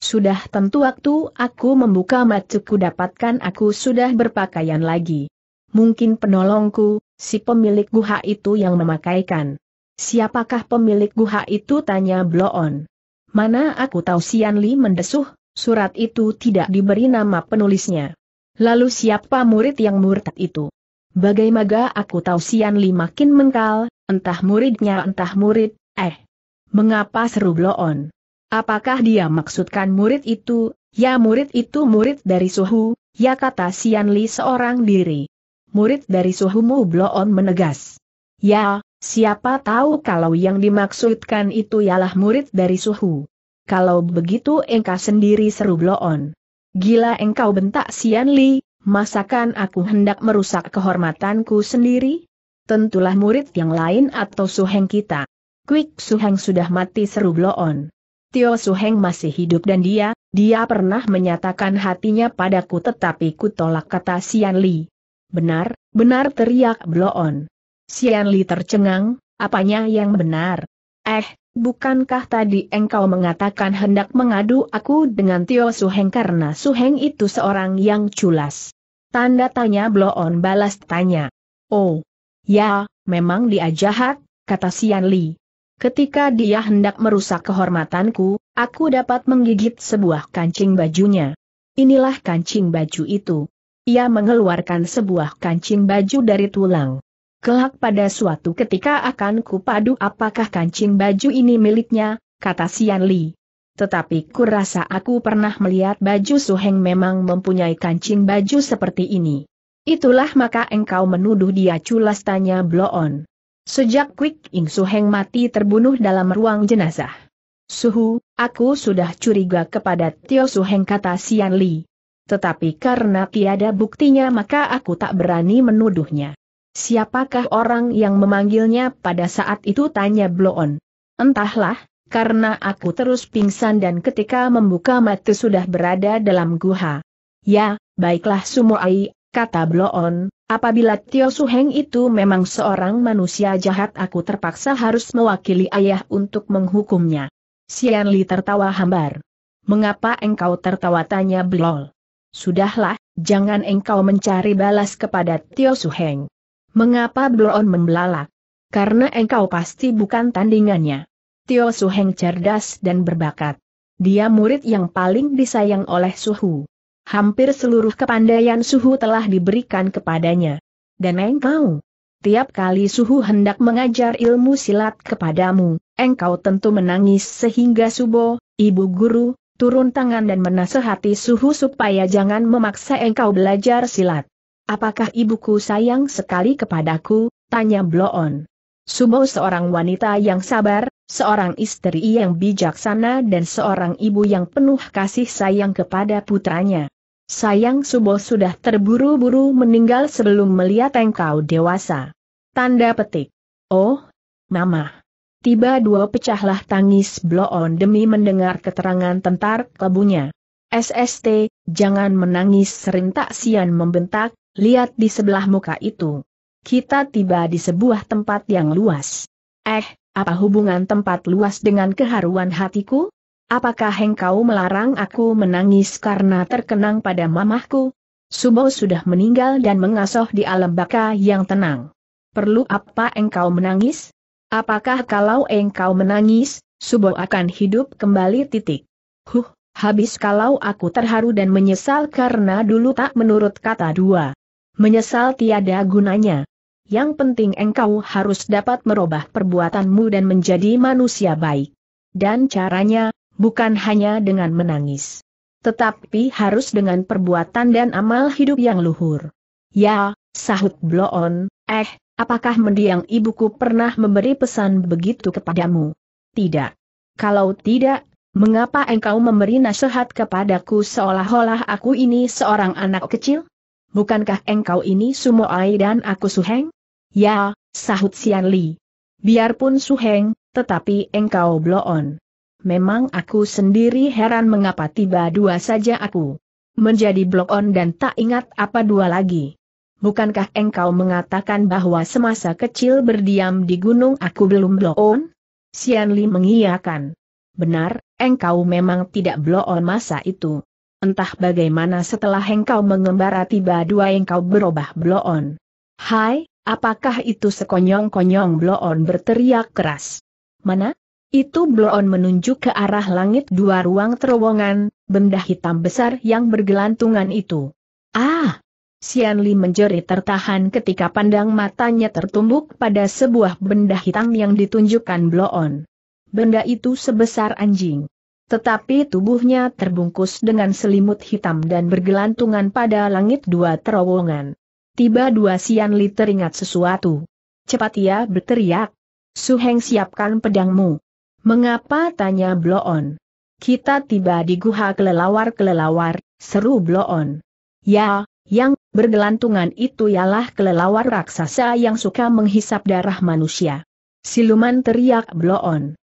Sudah tentu waktu aku membuka matuku dapatkan aku sudah berpakaian lagi. Mungkin penolongku, si pemilik guha itu yang memakaikan. Siapakah pemilik guha itu tanya Bloon. Mana aku tahu Sian Li mendesuh, surat itu tidak diberi nama penulisnya. Lalu siapa murid yang murtad itu? Bagaimana aku tahu Sian Li makin mengkal, entah muridnya entah murid, eh. Mengapa seru Bloon? Apakah dia maksudkan murid itu, ya murid itu murid dari suhu, ya kata Sian Li seorang diri. Murid dari suhumu Bloon menegas. Ya, Siapa tahu kalau yang dimaksudkan itu ialah murid dari suhu. Kalau begitu engkau sendiri seru bloon. Gila engkau bentak Sian Li, masakan aku hendak merusak kehormatanku sendiri? Tentulah murid yang lain atau suheng kita. Quick Suheng sudah mati seru bloon. Tio Suheng masih hidup dan dia, dia pernah menyatakan hatinya padaku tetapi ku tolak kata Sian Li. Benar, benar teriak bloon. Sian Li tercengang, apanya yang benar? Eh, bukankah tadi engkau mengatakan hendak mengadu aku dengan Tio Suheng karena Suheng itu seorang yang culas? Tanda tanya Bloon balas tanya. Oh, ya, memang dia jahat, kata Sian Li. Ketika dia hendak merusak kehormatanku, aku dapat menggigit sebuah kancing bajunya. Inilah kancing baju itu. Ia mengeluarkan sebuah kancing baju dari tulang kelak pada suatu ketika akan kupadu apakah kancing baju ini miliknya, kata Sian Li. Tetapi kurasa aku pernah melihat baju Suheng memang mempunyai kancing baju seperti ini. Itulah maka engkau menuduh dia culas tanya Bloon. Sejak Quick Ing Suheng mati terbunuh dalam ruang jenazah. Suhu, aku sudah curiga kepada Tio Suheng kata Sian Li. Tetapi karena tiada buktinya maka aku tak berani menuduhnya. Siapakah orang yang memanggilnya pada saat itu tanya Bloon. Entahlah, karena aku terus pingsan dan ketika membuka mata sudah berada dalam guha. Ya, baiklah Sumoai, kata Bloon, apabila Tio Suheng itu memang seorang manusia jahat aku terpaksa harus mewakili ayah untuk menghukumnya. Sian Li tertawa hambar. Mengapa engkau tertawa tanya Blol? Sudahlah, jangan engkau mencari balas kepada Tio Suheng. Mengapa Bloon membelalak? Karena engkau pasti bukan tandingannya. Tio Suheng cerdas dan berbakat. Dia murid yang paling disayang oleh Suhu. Hampir seluruh kepandaian Suhu telah diberikan kepadanya. Dan engkau, tiap kali Suhu hendak mengajar ilmu silat kepadamu, engkau tentu menangis sehingga Subo, ibu guru, turun tangan dan menasehati Suhu supaya jangan memaksa engkau belajar silat. Apakah ibuku sayang sekali kepadaku? Tanya Bloon. Sumo seorang wanita yang sabar, seorang istri yang bijaksana dan seorang ibu yang penuh kasih sayang kepada putranya. Sayang Subo sudah terburu-buru meninggal sebelum melihat engkau dewasa. Tanda petik. Oh, Mama. Tiba dua pecahlah tangis Bloon demi mendengar keterangan tentar kelebunya. SST, jangan menangis serintak Sian membentak, lihat di sebelah muka itu. Kita tiba di sebuah tempat yang luas. Eh, apa hubungan tempat luas dengan keharuan hatiku? Apakah engkau melarang aku menangis karena terkenang pada mamahku? Subo sudah meninggal dan mengasuh di alam baka yang tenang. Perlu apa engkau menangis? Apakah kalau engkau menangis, Subo akan hidup kembali titik? Huh, habis kalau aku terharu dan menyesal karena dulu tak menurut kata dua. Menyesal tiada gunanya. Yang penting engkau harus dapat merubah perbuatanmu dan menjadi manusia baik. Dan caranya, bukan hanya dengan menangis. Tetapi harus dengan perbuatan dan amal hidup yang luhur. Ya, sahut Bloon, eh, apakah mendiang ibuku pernah memberi pesan begitu kepadamu? Tidak. Kalau tidak, mengapa engkau memberi nasihat kepadaku seolah-olah aku ini seorang anak kecil? bukankah engkau ini Sumoai dan aku Suheng? Ya, sahut Sian Li. Biarpun Suheng, tetapi engkau bloon. Memang aku sendiri heran mengapa tiba dua saja aku. Menjadi bloon dan tak ingat apa dua lagi. Bukankah engkau mengatakan bahwa semasa kecil berdiam di gunung aku belum bloon? Sian Li mengiyakan. Benar, engkau memang tidak bloon masa itu. Entah bagaimana setelah engkau mengembara tiba dua engkau berubah bloon. Hai, apakah itu sekonyong-konyong bloon berteriak keras? Mana? Itu bloon menunjuk ke arah langit dua ruang terowongan, benda hitam besar yang bergelantungan itu. Ah! Sian Li menjerit tertahan ketika pandang matanya tertumbuk pada sebuah benda hitam yang ditunjukkan bloon. Benda itu sebesar anjing. Tetapi tubuhnya terbungkus dengan selimut hitam dan bergelantungan pada langit dua terowongan. Tiba dua Sian Li teringat sesuatu. Cepat ia berteriak. Suheng siapkan pedangmu. Mengapa tanya Bloon? Kita tiba di guha kelelawar-kelelawar, seru Bloon. Ya, yang bergelantungan itu ialah kelelawar raksasa yang suka menghisap darah manusia. Siluman teriak Bloon.